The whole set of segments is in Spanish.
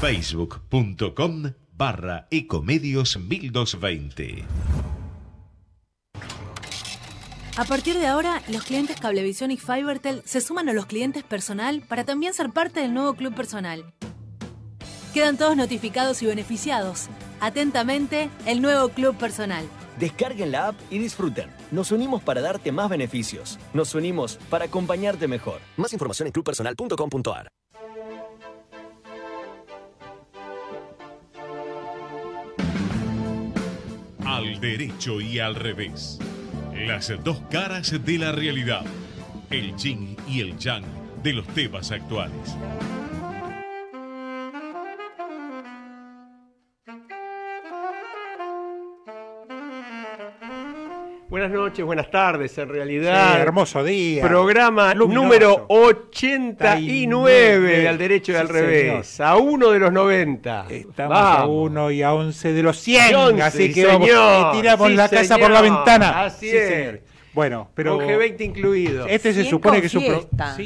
facebook.com barra ecomedios 1220. A partir de ahora, los clientes Cablevisión y Fibertel se suman a los clientes personal para también ser parte del nuevo club personal. Quedan todos notificados y beneficiados. Atentamente, el nuevo club personal. Descarguen la app y disfruten. Nos unimos para darte más beneficios. Nos unimos para acompañarte mejor. Más información en clubpersonal.com.ar. el derecho y al revés. Las dos caras de la realidad. El yin y el yang de los temas actuales. Buenas noches, buenas tardes, en realidad. hermoso día. Programa número 89 Al Derecho y Al Revés. A uno de los 90. Estamos a uno y a once de los 100. así que señor. tiramos la casa por la ventana. Así es. Bueno, pero. Con G20 incluido. Este se supone que es un programa.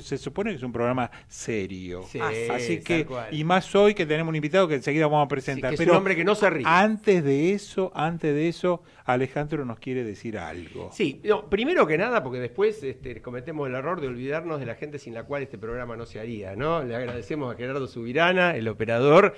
se supone que es un programa serio. Ah, así que. Y más hoy que tenemos un invitado que enseguida vamos a presentar. pero un hombre que no se ríe. Antes de eso, antes de eso, Alejandro nos quiere decir algo. Sí, primero que nada, porque después este, cometemos el error de olvidarnos de la gente sin la cual este programa no se haría, ¿no? Le agradecemos a Gerardo Subirana, el operador,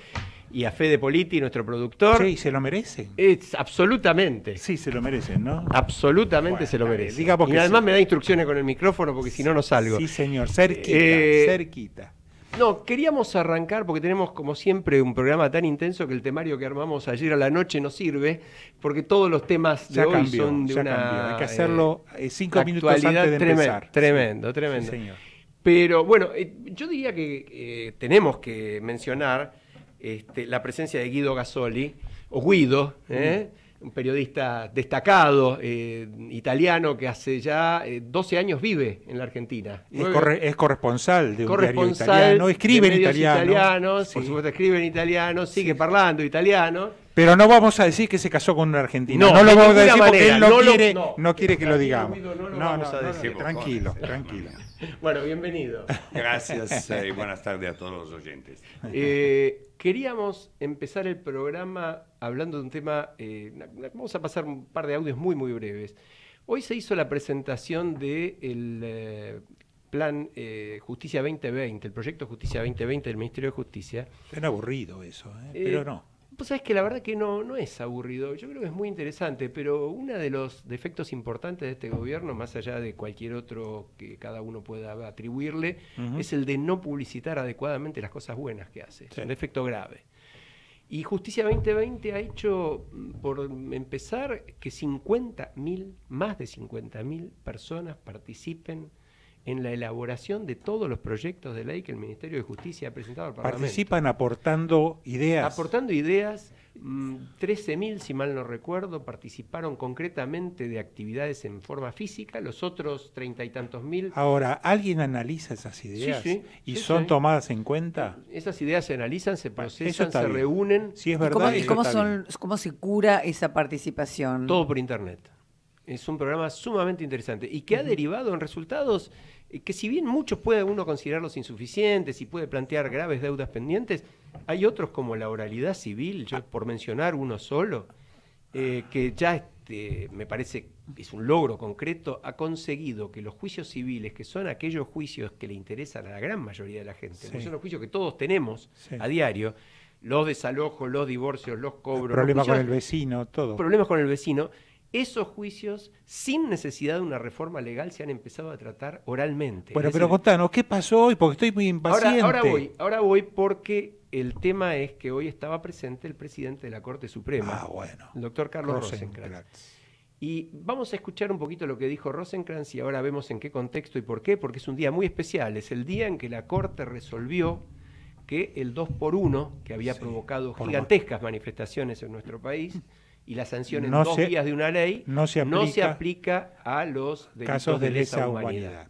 y a Fede Politi, nuestro productor. Sí, se lo merecen. Es, absolutamente. Sí, se lo merecen, ¿no? Absolutamente se lo merecen. Digamos y además me da instrucciones con el micrófono porque si no, no salgo. Sí, señor, cerquita, eh, cerquita. No, queríamos arrancar porque tenemos como siempre un programa tan intenso que el temario que armamos ayer a la noche no sirve porque todos los temas de hoy son de una hay que eh, hacerlo eh, cinco minutos antes de empezar. Tremendo, tremendo. señor. Pero bueno, eh, yo diría que tenemos que mencionar este, la presencia de Guido Gasoli o Guido, ¿eh? un periodista destacado eh, italiano que hace ya 12 eh, años vive en la Argentina. Es, corresponsal de un diario escribe en italiano. Por supuesto, escribe en italiano, sigue hablando italiano. Pero no vamos a decir que se casó con un argentino. No, lo vamos a decir porque él no, quiere, que lo digamos. No, tranquilo, tranquilo. Bueno, bienvenido. Gracias eh, y buenas tardes a todos los oyentes. queríamos empezar el programa hablando de un tema, eh, vamos a pasar un par de audios muy, muy breves. Hoy se hizo la presentación del de eh, plan eh, Justicia 2020, el proyecto Justicia 2020 del Ministerio de Justicia. Es aburrido eso, pero no. Pues es que la verdad que no, no es aburrido, yo creo que es muy interesante, pero uno de los defectos importantes de este gobierno, más allá de cualquier otro que cada uno pueda atribuirle, es el de no publicitar adecuadamente las cosas buenas que hace. Es un defecto grave. Y Justicia 2020 ha hecho, mm, por empezar, que 50.000, más de 50.000 personas participen en la elaboración de todos los proyectos de ley que el Ministerio de Justicia ha presentado al Parlamento. Participan aportando ideas. Aportando ideas, 13.000, mm, si mal no recuerdo, participaron concretamente de actividades en forma física, los otros treinta y tantos mil. Ahora, ¿alguien analiza esas ideas y son tomadas en cuenta? Esas ideas se analizan, se procesan, se reúnen. Sí, es verdad. ¿Y son, cómo se cura esa participación? Todo por Internet. Es un programa sumamente interesante y que ha derivado en resultados eh, que si bien muchos puede uno considerarlos insuficientes y puede plantear graves deudas pendientes, hay otros como la oralidad civil, yo por mencionar uno solo, eh, que ya este, me parece es un logro concreto, ha conseguido que los juicios civiles, que son aquellos juicios que le interesan a la gran mayoría de la gente, son los juicios que todos tenemos a diario, los desalojos, los divorcios, los cobros. Problemas con el vecino, todo. Problemas con el vecino esos juicios, sin necesidad de una reforma legal, se han empezado a tratar oralmente. Bueno, pero contanos, ¿qué pasó hoy? Porque estoy muy impaciente. Ahora, voy, ahora voy porque el tema es que hoy estaba presente el presidente de la Corte Suprema, ah, el doctor Carlos Rosenkrantz. Y vamos a escuchar un poquito lo que dijo Rosenkrantz y ahora vemos en qué contexto y por qué, porque es un día muy especial, es el día en que la Corte resolvió que el 2 por 1 que había provocado gigantescas manifestaciones en nuestro país, y la sanción en dos días de una ley no se aplica, se aplica a los casos de lesa humanidad.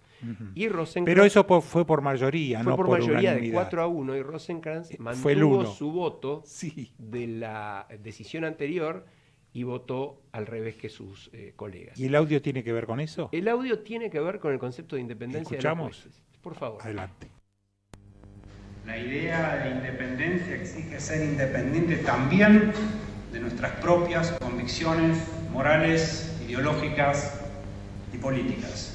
y Pero eso fue por mayoría, no por, por mayoría de 4 a 1 y Rosencrantz eh, mantuvo su voto de la decisión anterior y votó al revés que sus eh, colegas. ¿Y el audio tiene que ver con eso? El audio tiene que ver con el concepto de independencia ¿Escuchamos? de los Por favor. Adelante. La idea de independencia exige ser independiente también de nuestras propias convicciones morales, ideológicas y políticas.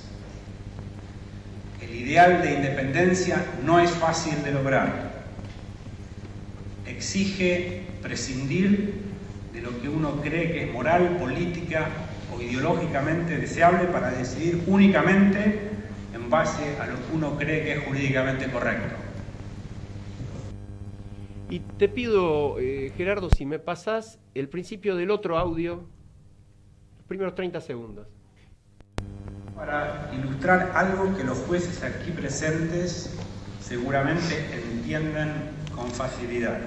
El ideal de independencia no es fácil de lograr. Exige prescindir de lo que uno cree que es moral, política o ideológicamente deseable para decidir únicamente en base a lo que uno cree que es jurídicamente correcto. Y te pido, eh, Gerardo, si me pasas el principio del otro audio, los primeros 30 segundos. Para ilustrar algo que los jueces aquí presentes seguramente entienden con facilidad.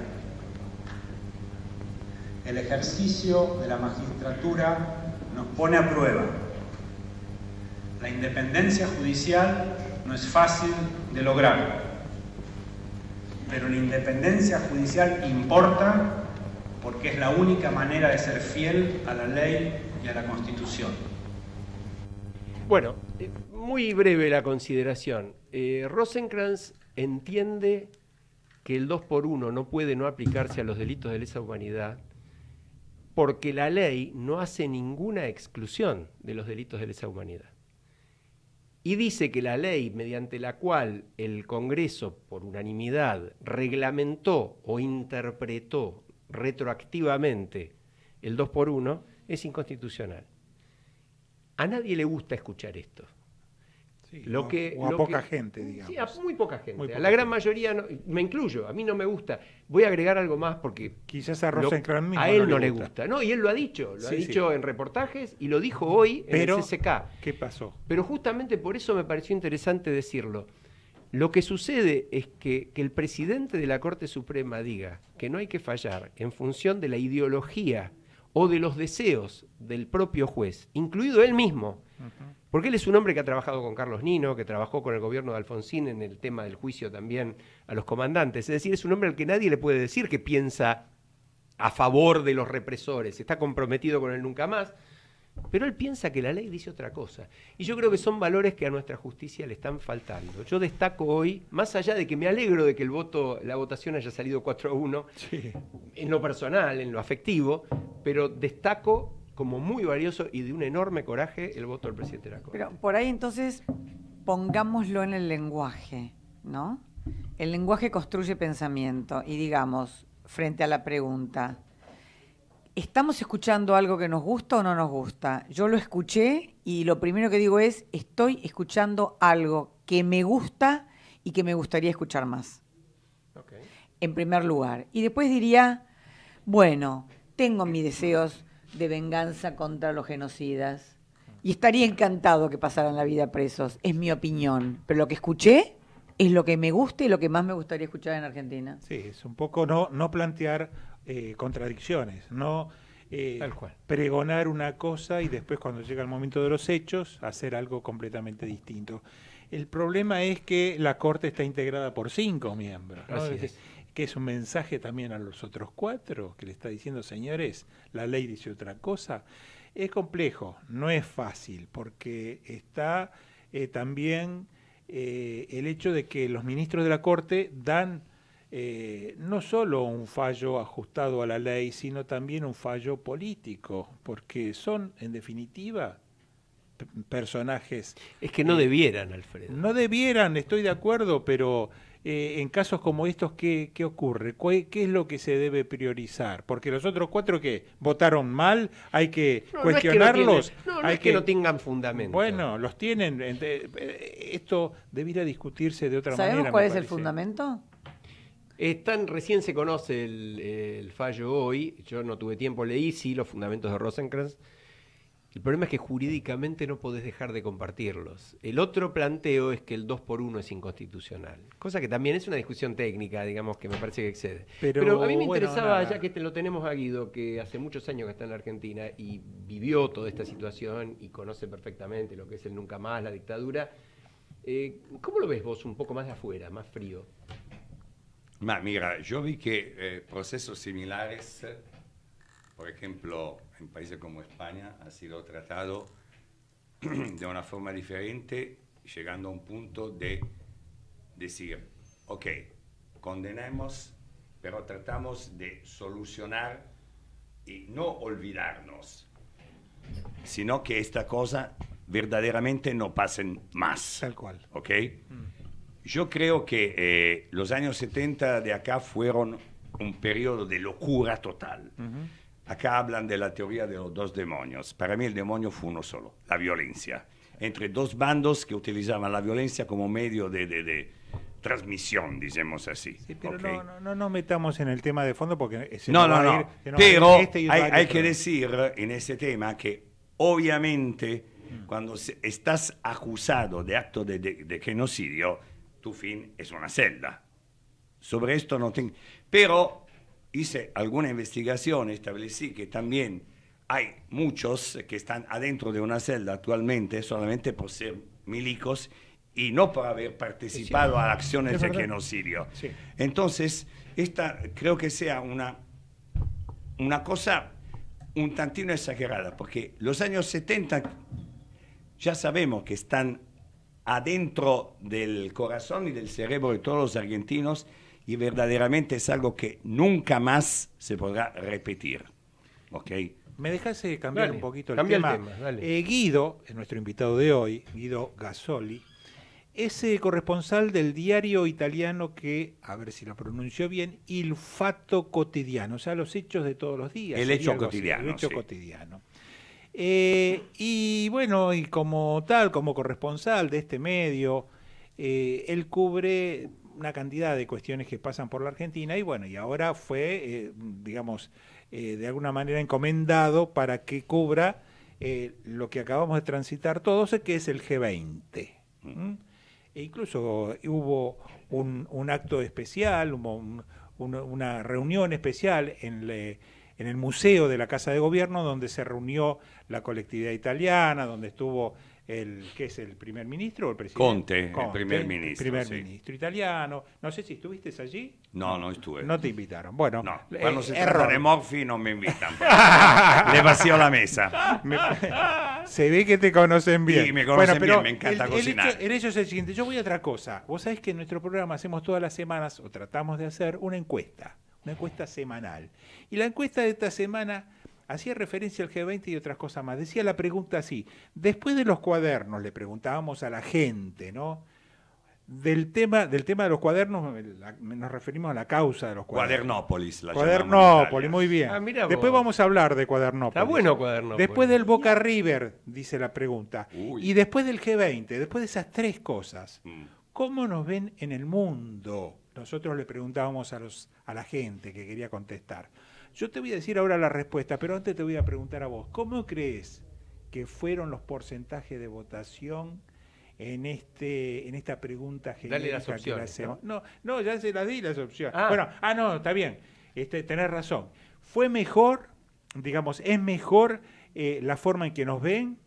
El ejercicio de la magistratura nos pone a prueba. La independencia judicial no es fácil de lograr pero la independencia judicial importa porque es la única manera de ser fiel a la ley y a la Constitución. Bueno, eh, muy breve la consideración. Eh, entiende que el 2 por 1 no puede no aplicarse a los delitos de lesa humanidad porque la ley no hace ninguna exclusión de los delitos de lesa humanidad y dice que la ley mediante la cual el Congreso, por unanimidad, reglamentó o interpretó retroactivamente el 2 por 1 es inconstitucional. A nadie le gusta escuchar esto lo que, o a poca gente, digamos. Sí, a muy poca gente. a la gran mayoría, me incluyo, a mí no me gusta. Voy a agregar algo más porque... Quizás a A él no, le gusta. No, y él lo ha dicho, lo ha dicho en reportajes y lo dijo hoy Pero, en el CCK. ¿Qué pasó? Pero justamente por eso me pareció interesante decirlo. Lo que sucede es que, el presidente de la Corte Suprema diga que no hay que fallar en función de la ideología o de los deseos del propio juez, incluido él mismo. Porque él es un hombre que ha trabajado con Carlos Nino, que trabajó con el gobierno de Alfonsín en el tema del juicio también a los comandantes. Es decir, es un hombre al que nadie le puede decir que piensa a favor de los represores. Está comprometido con él nunca más. Pero él piensa que la ley dice otra cosa. Y yo creo que son valores que a nuestra justicia le están faltando. Yo destaco hoy, más allá de que me alegro de que la votación haya salido 4 a 1, en lo personal, en lo afectivo, pero destaco como muy valioso y de un enorme coraje el voto del presidente de la Corte. Pero por ahí entonces pongámoslo en el lenguaje, ¿no? El lenguaje construye pensamiento y digamos, frente a la pregunta, ¿estamos escuchando algo que nos gusta o no nos gusta? Yo lo escuché y lo primero que digo es, estoy escuchando algo que me gusta y que me gustaría escuchar más. En primer lugar. Y después diría, bueno, tengo mis deseos, de venganza contra los genocidas. Y estaría encantado que pasaran la vida presos, es mi opinión. Pero lo que escuché es lo que me gusta y lo que más me gustaría escuchar en Argentina. Sí, es un poco no, no plantear eh, contradicciones, no eh, pregonar una cosa y después cuando llega el momento de los hechos hacer algo completamente distinto. El problema es que la Corte está integrada por cinco miembros es un mensaje también a los otros cuatro, que le está diciendo, señores, la ley dice otra cosa. Es complejo, no es fácil, porque está eh, también eh, el hecho de que los ministros de la Corte dan eh, no solo un fallo ajustado a la ley, sino también un fallo político, porque son, en definitiva, personajes... Es que no debieran, Alfredo. No debieran, estoy de acuerdo, pero eh, en casos como estos, ¿qué, ocurre? ¿Qué es lo que se debe priorizar? Porque los otros cuatro que votaron mal, hay que cuestionarlos. hay que, no tengan fundamento. Bueno, los tienen. Eh, eh, esto debiera discutirse de otra manera. ¿Sabemos cuál es el fundamento? Están, recién se conoce el, fallo hoy, yo no tuve tiempo, leí sí los fundamentos de Rosencrantz, el problema es que jurídicamente no podés dejar de compartirlos. El otro planteo es que el 2 por 1 es inconstitucional, cosa que también es una discusión técnica, digamos, que me parece que excede. Pero, a mí me interesaba, ya que lo tenemos a Guido, que hace muchos años que está en la Argentina y vivió toda esta situación y conoce perfectamente lo que es el nunca más, la dictadura, eh, ¿cómo lo ves vos un poco más de afuera, más frío? mira, yo vi que eh, procesos similares, por ejemplo, en países como España ha sido tratado de una forma diferente, llegando a un punto de decir, ok, condenemos, pero tratamos de solucionar y no olvidarnos, sino que esta cosa verdaderamente no pasen más. Tal cual. ¿Ok? Yo creo que eh, los años 70 de acá fueron un periodo de locura total. Acá hablan de la teoría de los dos demonios. Para mí el demonio fue uno solo, la violencia. Entre dos bandos que utilizaban la violencia como medio de, de, de transmisión, digamos así. Sí, pero no, no, no, nos metamos en el tema de fondo porque se no, no, no. pero este hay, que decir en ese tema que obviamente cuando estás acusado de acto de, de, de, genocidio, tu fin es una celda. Sobre esto no tengo... Pero hice alguna investigación, establecí que también hay muchos que están adentro de una celda actualmente solamente por ser milicos y no por haber participado a acciones de genocidio. Entonces, esta creo que sea una, una cosa un tantino exagerada, porque los años 70 ya sabemos que están adentro del corazón y del cerebro de todos los argentinos y verdaderamente es algo que nunca más se podrá repetir. ¿Ok? Me dejase eh, cambiar un poquito el tema. Eh, Guido, nuestro invitado de hoy, Guido Gasoli, es eh, corresponsal del diario italiano que, a ver si lo pronunció bien, Il Fatto Cotidiano, o sea, los hechos de todos los días. El hecho cotidiano. el hecho cotidiano. y bueno, y como tal, como corresponsal de este medio, él cubre una cantidad de cuestiones que pasan por la Argentina y bueno, y ahora fue, eh, digamos, eh, de alguna manera encomendado para que cubra eh, lo que acabamos de transitar todos, que es el G20. E incluso hubo un, acto especial, una reunión especial en, en el Museo de la Casa de Gobierno, donde se reunió la colectividad italiana, donde estuvo el que es el primer ministro o el presidente Conte, el primer ministro, el primer ministro italiano. No sé si estuviste allí. No, no estuve. No te invitaron. Bueno, no. Eh, cuando se de no me invitan. le vacío la mesa. se ve que te conocen bien. me pero me encanta el, cocinar. en hecho, es el siguiente, yo voy a otra cosa. Vos sabés que en nuestro programa hacemos todas las semanas o tratamos de hacer una encuesta, una encuesta semanal. Y la encuesta de esta semana Hacía referencia al G20 y otras cosas más. Decía la pregunta así, después de los cuadernos le preguntábamos a la gente, ¿no? Del tema, del tema de los cuadernos, nos referimos a la causa de los cuadernos. Cuadernópolis, la Cuadernópolis, muy bien. Ah, después vamos a hablar de Cuadernópolis. Está bueno Cuadernópolis. Después del Boca River, dice la pregunta. Y después del G20, después de esas tres cosas, mm. ¿cómo nos ven en el mundo? Nosotros le preguntábamos a, los, a la gente que quería contestar. Yo te voy a decir ahora la respuesta, pero antes te voy a preguntar a vos, ¿cómo crees que fueron los porcentajes de votación en este en esta pregunta general Dale las opciones, que hacemos? ¿no? no, ya se las di las opciones. Ah. Bueno, ah no, está bien. Este, tenés razón. Fue mejor, digamos, es mejor eh, la forma en que nos ven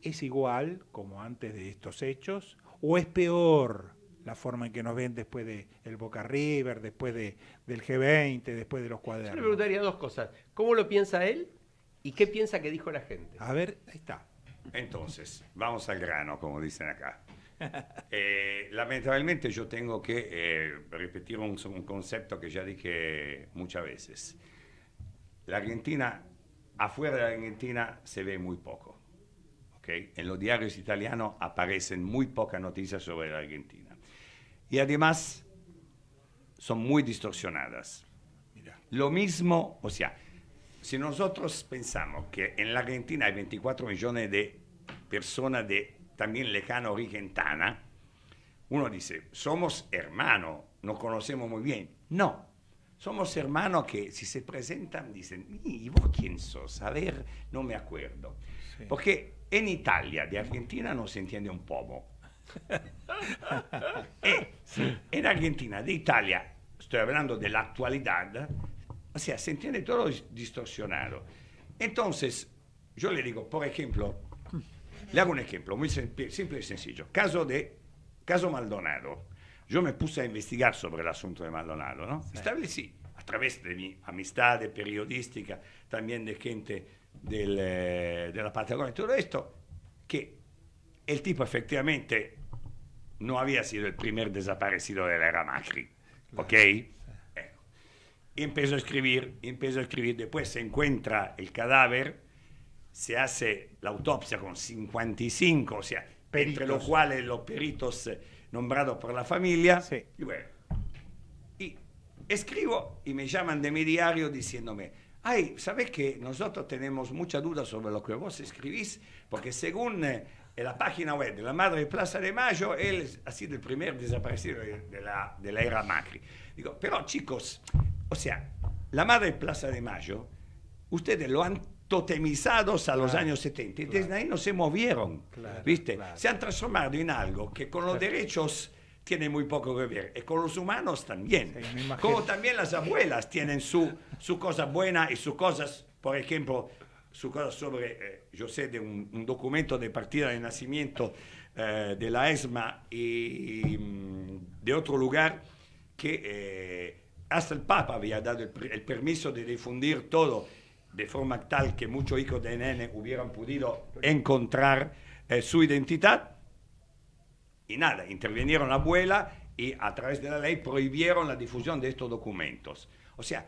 es igual como antes de estos hechos o es peor la forma en que nos ven después de el Boca River, después de, del G20, después de los cuadernos. Yo le preguntaría dos cosas. ¿Cómo lo piensa él y qué piensa que dijo la gente? A ver, ahí está. Entonces, vamos al grano, como dicen acá. Eh, lamentablemente yo tengo que eh, repetir un, concepto que ya dije muchas veces. La Argentina, afuera de la Argentina se ve muy poco. ¿okay? En los diarios italianos aparecen muy pocas noticias sobre la Argentina y además son muy distorsionadas. Lo mismo, o sea, si nosotros pensamos que en la Argentina hay 24 millones de personas de también lecano origentana, uno dice, somos hermanos, nos conocemos muy bien. No, somos hermanos que si se presentan dicen, ¿y vos quién sos? A ver, no me acuerdo. Porque en Italia, de Argentina no se entiende un poco. e, en Argentina de Italia, sto parlando de la actualidad, o sea, se entiende todo distorsionado. Entonces, io le dico, por ejemplo, le hago un esempio, molto simple, e sencillo. Caso de caso Maldonado. Io me puse a investigare sobre el asunto de Maldonado, ¿no? Sí. Establecí, a través de mi amistad de periodística, también de gente del, eh, de la Patagonia, todo esto, que el tipo efectivamente no había sido el primer desaparecido de la era Macri. ¿Ok? Y eh, empezó a escribir, empezó a escribir. Después se encuentra el cadáver, se hace la autopsia con 55, o sea, entre los cuales los peritos eh, nombrados por la familia. Y bueno, escribo y me llaman de mi diario diciéndome, ay, ¿sabes que nosotros tenemos mucha duda sobre lo que vos escribís? Porque según eh, en la página web de la Madre Plaza de Mayo, él ha sido el primer desaparecido de la, era Macri. Digo, pero chicos, o sea, la Madre Plaza de Mayo, ustedes lo han totemizado a los años 70 y desde ahí no se movieron, ¿viste? Se han transformado en algo que con los derechos tiene muy poco que ver. Y con los humanos también. Como también las abuelas tienen su, su cosa buena y sus cosas, por ejemplo, su cosa sobre, eh, yo sé de un, documento de partida de nacimiento eh, de la ESMA y, mm, de otro lugar que eh, hasta el Papa había dado el, permiso de difundir todo de forma tal que muchos hijos de nene hubieran podido encontrar su identidad. Y nada, intervinieron la abuela y a través de la ley prohibieron la difusión de estos documentos. O sea,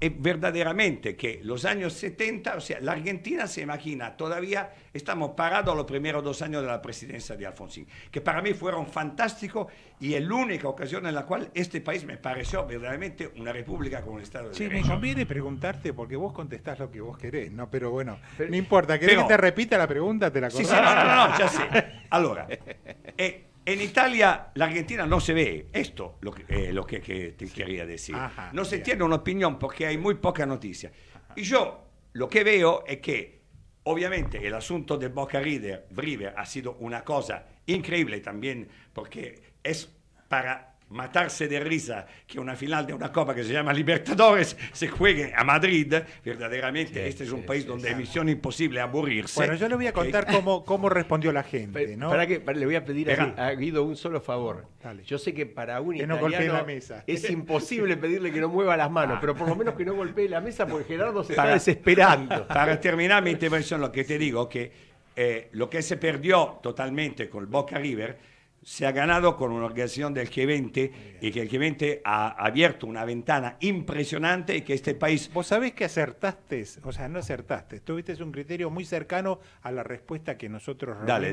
es eh, verdaderamente que los años 70, o sea, la Argentina se imagina, todavía estamos parados los primeros dos años de la presidencia de Alfonsín, que para mí fueron fantásticos y es la única ocasión en la cual este país me pareció verdaderamente una república con un Estado de sí, Derecho. Sí, me conviene preguntarte porque vos contestás lo que vos querés, ¿no? Pero bueno, no importa, ¿querés que te repita la pregunta? Te la Sí, sí, no, no, no, ya sé. Ahora, eh, en Italia, la Argentina no se ve. Esto lo que, eh, lo que, te quería decir. no se tiene una opinión porque hay muy poca noticia. Y yo lo que veo es que, obviamente, el asunto de Boca River, River ha sido una cosa increíble también, porque es para matarse de risa que una final de una copa que se llama Libertadores se juegue a Madrid, verdaderamente este es un país donde es imposible aburrirse. Bueno, yo le voy a contar cómo, cómo respondió la gente. Para que le voy a pedir a, Guido un solo favor. Yo sé que para un italiano es imposible pedirle que no mueva las manos, ah. pero por lo menos que no golpee la mesa porque Gerardo se está desesperando. Para terminar mi intervención, lo que te digo, que eh, lo que se perdió totalmente con el Boca River se ha ganado con una organización del G20 y que el G20 ha abierto una ventana impresionante y que este país... Vos sabés que acertaste, o sea, no acertaste, tuviste un criterio muy cercano a la respuesta que nosotros Dale, en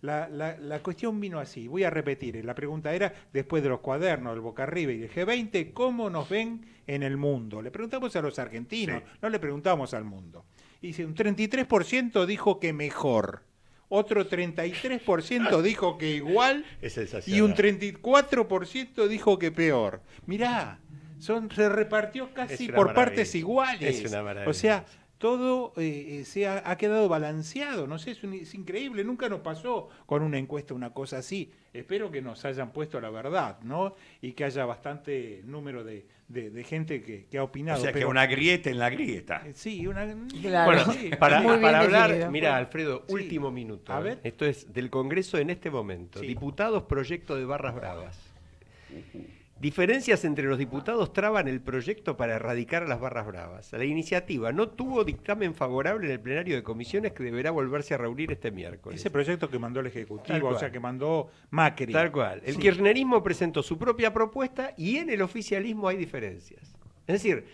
la La, cuestión vino así, voy a repetir, la pregunta era, después de los cuadernos, el Boca Arriba y el G20, ¿cómo nos ven en el mundo? Le preguntamos a los argentinos, no le preguntamos al mundo. Y un 33% dijo que mejor otro 33% dijo que igual y un 34% dijo que peor. Mirá, son, se repartió casi por partes iguales. O sea, todo eh, eh, se ha, quedado balanceado, no sé, es, increíble, nunca nos pasó con una encuesta una cosa así. Espero que nos hayan puesto la verdad, ¿no? Y que haya bastante número de, de, gente que, ha opinado. O sea, que una grieta en la grieta. Eh, sí, una Bueno, para, para hablar, mira, Alfredo, último minuto. A ¿eh? ver. Esto es del Congreso en este momento. Diputados, proyecto de Barras Bravas. Uh, uh, uh. Diferencias entre los diputados traban el proyecto para erradicar a las barras bravas. La iniciativa no tuvo dictamen favorable en el plenario de comisiones que deberá volverse a reunir este miércoles. Ese proyecto que mandó el Ejecutivo, o sea, que mandó Macri. Tal cual. El kirchnerismo presentó su propia propuesta y en el oficialismo hay diferencias. Es decir,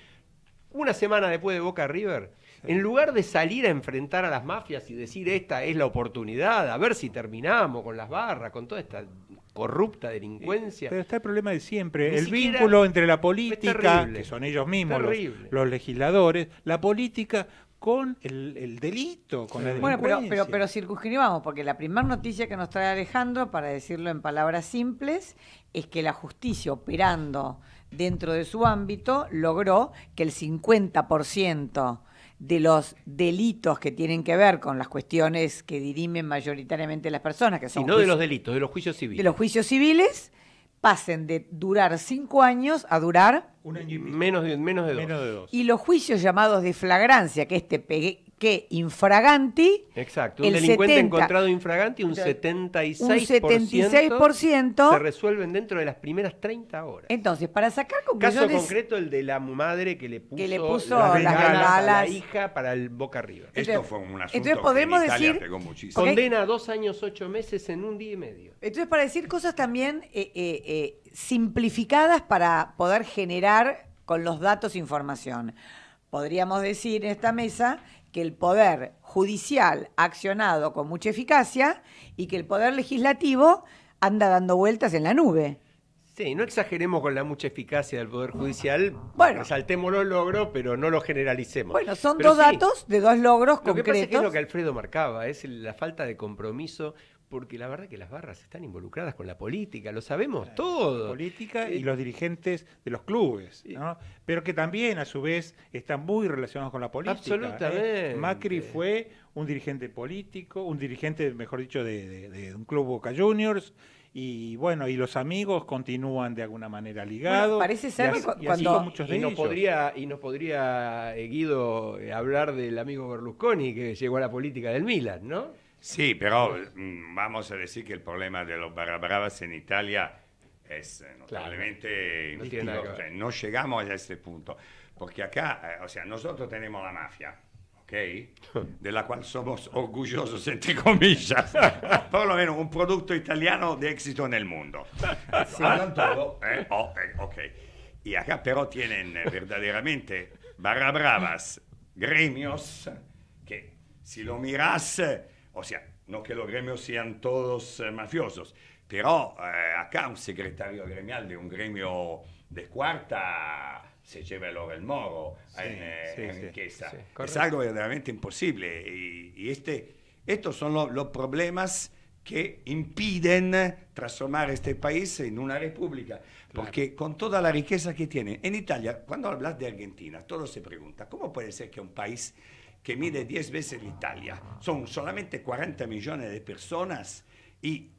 una semana después de Boca River, en lugar de salir a enfrentar a las mafias y decir esta es la oportunidad, a ver si terminamos con las barras, con toda esta corrupta delincuencia. Pero está el problema de siempre, el vínculo entre la política, que son ellos mismos los, legisladores, la política con el, delito, con la delincuencia. Bueno, pero, pero, pero circunscribamos, porque la primera noticia que nos trae Alejandro, para decirlo en palabras simples, es que la justicia operando dentro de su ámbito logró que el 50% de los delitos que tienen que ver con las cuestiones que dirimen mayoritariamente las personas, que son... Y no de los delitos, de los juicios civiles. De los juicios civiles pasen de durar cinco años a durar... menos de, menos de dos. Y los juicios llamados de flagrancia, que este que infraganti. Exacto, un delincuente encontrado infraganti, un 76%, un 76% se resuelven dentro de las primeras 30 horas. Entonces, para sacar conclusiones. Caso concreto, el de la madre que le puso, las, a la hija para el boca arriba. Esto fue un asunto entonces podemos decir, Condena a dos años, ocho meses en un día y medio. Entonces, para decir cosas también eh, eh, eh, simplificadas para poder generar con los datos información. Podríamos decir en esta mesa que el poder judicial ha accionado con mucha eficacia y que el poder legislativo anda dando vueltas en la nube. Sí, no exageremos con la mucha eficacia del Poder Judicial. Bueno. Saltemos los logros, pero no lo generalicemos. Bueno, son dos datos de dos logros concretos. que es lo que Alfredo marcaba, es la falta de compromiso porque la verdad que las barras están involucradas con la política, lo sabemos todo. política y eh, los dirigentes de los clubes, ¿no? pero que también a su vez están muy relacionados con la política. ¿eh? Absolutamente. Macri fue un dirigente político, un dirigente, mejor dicho, de, un club Boca Juniors. Y bueno, y los amigos continúan de alguna manera ligados. parece ser cuando muchos de y nos podría y nos podría eh, Guido hablar del amigo Berlusconi que llegó a la política del Milan, ¿no? Sí, pero mm, vamos a decir que el problema de los Barabravas en Italia es eh, notablemente no, llegamos a este punto, porque acá, eh, o sea, nosotros tenemos la mafia, ¿ok? De la cual somos orgullosos, entre comillas, por lo menos un producto italiano de éxito en el mundo. ¿eh? Oh, ok. Y acá pero tienen verdaderamente barra gremios, que si lo miras o sea, no que los gremios sean todos eh, mafiosos, pero eh, acá un secretario gremial de un gremio de cuarta se lleva el oro el moro en, riqueza. Eh, es algo verdaderamente imposible. Y, este, estos son los problemas que impiden transformar este país en una república. Porque con toda la riqueza que tiene, en Italia, cuando hablas de Argentina, todo se pregunta, ¿cómo puede ser que un país que mide 10 veces la Italia. Son solamente 40 millones de personas y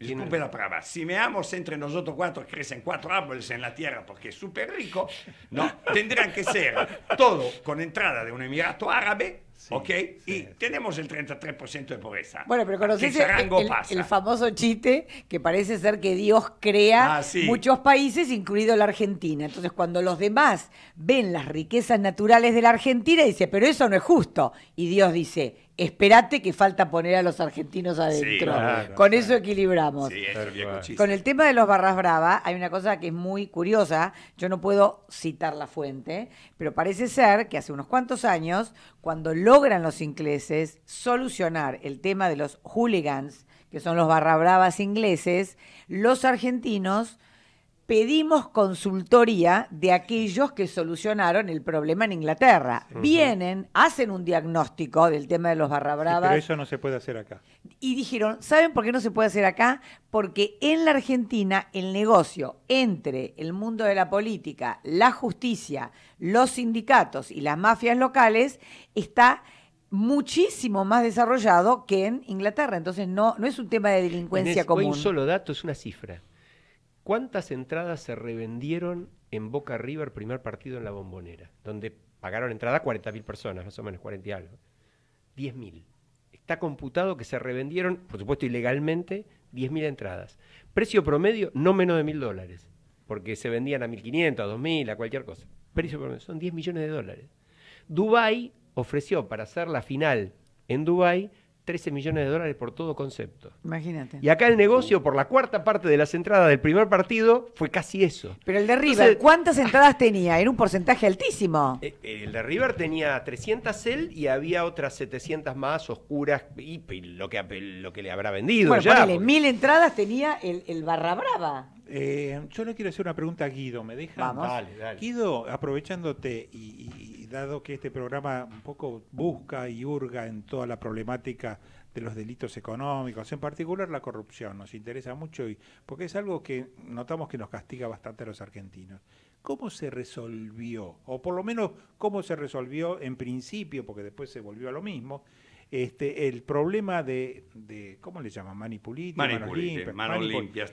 la palabra, si meamos entre nosotros cuatro, crecen cuatro árboles en la tierra porque es súper rico, no, tendrán que ser todo con entrada de un Emirato Árabe ¿Ok? y tenemos el 33% de pobreza. Bueno, pero conoces el, famoso chiste que parece ser que Dios crea ah, muchos países, incluido la Argentina. Entonces, cuando los demás ven las riquezas naturales de la Argentina, dice, pero eso no es justo. Y Dios dice, espérate que falta poner a los argentinos adentro. Con eso equilibramos. Con el tema de los barras bravas, hay una cosa que es muy curiosa. Yo no puedo citar la fuente, pero parece ser que hace unos cuantos años, cuando logran los ingleses solucionar el tema de los hooligans, que son los barra ingleses, los argentinos pedimos consultoría de aquellos que solucionaron el problema en Inglaterra. Vienen, hacen un diagnóstico del tema de los barrabravas. pero eso no se puede hacer acá. Y dijeron, ¿saben por qué no se puede hacer acá? Porque en la Argentina el negocio entre el mundo de la política, la justicia, los sindicatos y las mafias locales está muchísimo más desarrollado que en Inglaterra. Entonces no, no es un tema de delincuencia común. No un solo dato, es una cifra. ¿Cuántas entradas se revendieron en Boca River, primer partido en la bombonera? Donde pagaron entrada 40.000 personas, más o menos 40 y algo. 10.000. Está computado que se revendieron, por supuesto ilegalmente, 10.000 entradas. Precio promedio no menos de 1.000 dólares, porque se vendían a 1.500, a 2.000, a cualquier cosa. Precio promedio son 10 millones de dólares. Dubái ofreció para hacer la final en Dubái 13 millones de dólares por todo concepto. Imagínate. Y acá el negocio por la cuarta parte de las entradas del primer partido fue casi eso. Pero el de River, ¿cuántas entradas tenía? Era un porcentaje altísimo. Eh, eh, el de River tenía 300 él y había otras 700 más oscuras y, lo, que, lo que le habrá vendido. Bueno, mil entradas tenía el, Barra Brava. Eh, yo le quiero hacer una pregunta a Guido, ¿me deja? Vamos. Guido, aprovechándote y dado que este programa un poco busca y hurga en toda la problemática de los delitos económicos, en particular la corrupción, nos interesa mucho y porque es algo que notamos que nos castiga bastante a los argentinos. ¿Cómo se resolvió? O por lo menos cómo se resolvió en principio, porque después se volvió a lo mismo, este, el problema de, ¿cómo le llaman? Manipulitis, manos limpias,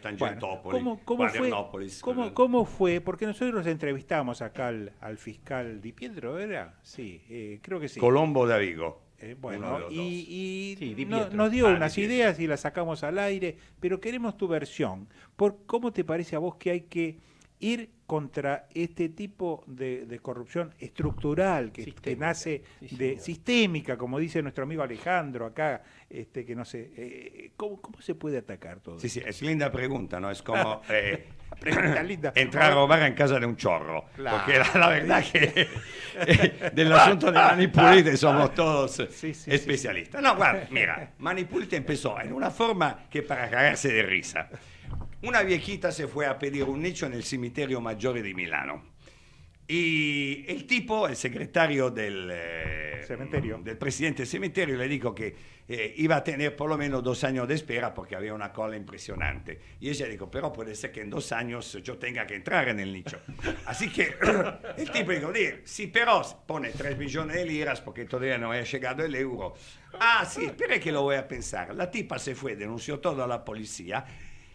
¿cómo, eh. cómo, fue, Porque nosotros entrevistamos acá al, fiscal Di Pietro, ¿era? Sí, eh, creo que sí. Colombo de Avigo. Eh, bueno, y, nos dio ah, unas ideas y las sacamos al aire, pero queremos tu versión. Por, ¿Cómo te parece a vos que hay que ir contra este tipo de, corrupción estructural que, nace de sistémica, como dice nuestro amigo Alejandro acá, este que no sé, eh, ¿cómo, se puede atacar todo? Sí, esto? sí, es linda pregunta, ¿no? Es como eh, entrar a robar en casa de un chorro, porque la, verdad que eh, del asunto de Manipulite somos todos especialistas. No, bueno, mira, Manipulite empezó en una forma que para cagarse de risa. Una viejita se fue a pedir un nicho en el cementerio mayor de Milano. Y el tipo, el secretario del, eh, del presidente del cementerio, le dijo que eh, iba a tener por lo menos dos años de espera porque había una cola impresionante. Y ella dijo, pero puede ser que en dos años yo tenga que entrar en el nicho. Así que el tipo dijo, sí, pero pone tres millones de liras porque todavía no ha llegado el euro. Ah, sí, espere que lo voy a pensar. La tipa se fue, denunció todo a la policía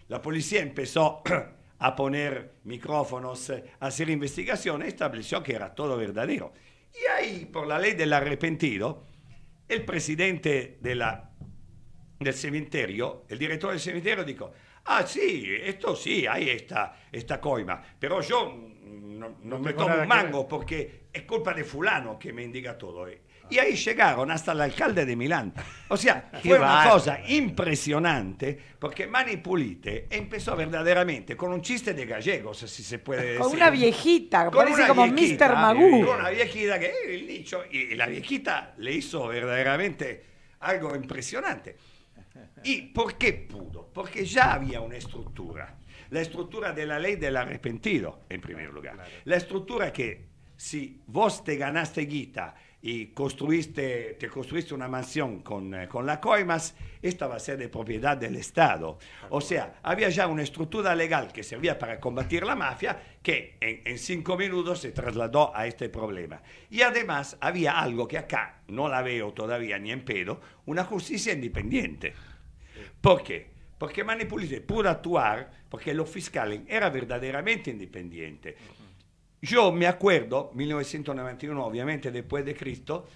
la policía empezó a poner micrófonos, eh, a hacer investigaciones, estableció que era todo verdadero. Y ahí, por la ley del arrepentido, el presidente del cementerio, el director del cementerio, dijo, ah, sí, esto sí, hay esta, esta coima, pero yo no, me tomo un mango porque es culpa de fulano que me indica todo. Eh". Y ahí llegaron hasta el alcalde de Milán. O sea, fue una cosa impresionante porque Mani Pulite empezó verdaderamente con un chiste de gallegos, si se puede decir. Con una viejita, parece como Mr. Ah, Magoo. Con una viejita que el nicho, y la viejita le hizo verdaderamente algo impresionante. ¿Y por qué pudo? Porque ya había una estructura. La estructura de la ley del arrepentido, en primer lugar. La estructura que si vos te ganaste guita y construiste, te construiste una mansión con, eh, con la Coimas, esta va a ser de propiedad del Estado. O sea, había ya una estructura legal que servía para combatir la mafia que en, cinco minutos se trasladó a este problema. Y además había algo que acá no la veo todavía ni en pedo, una justicia independiente. ¿Por qué? Porque Manipulite, pudo actuar, porque los fiscales era verdaderamente independiente Io mi acuerdo, 1991 ovviamente, después di Cristo,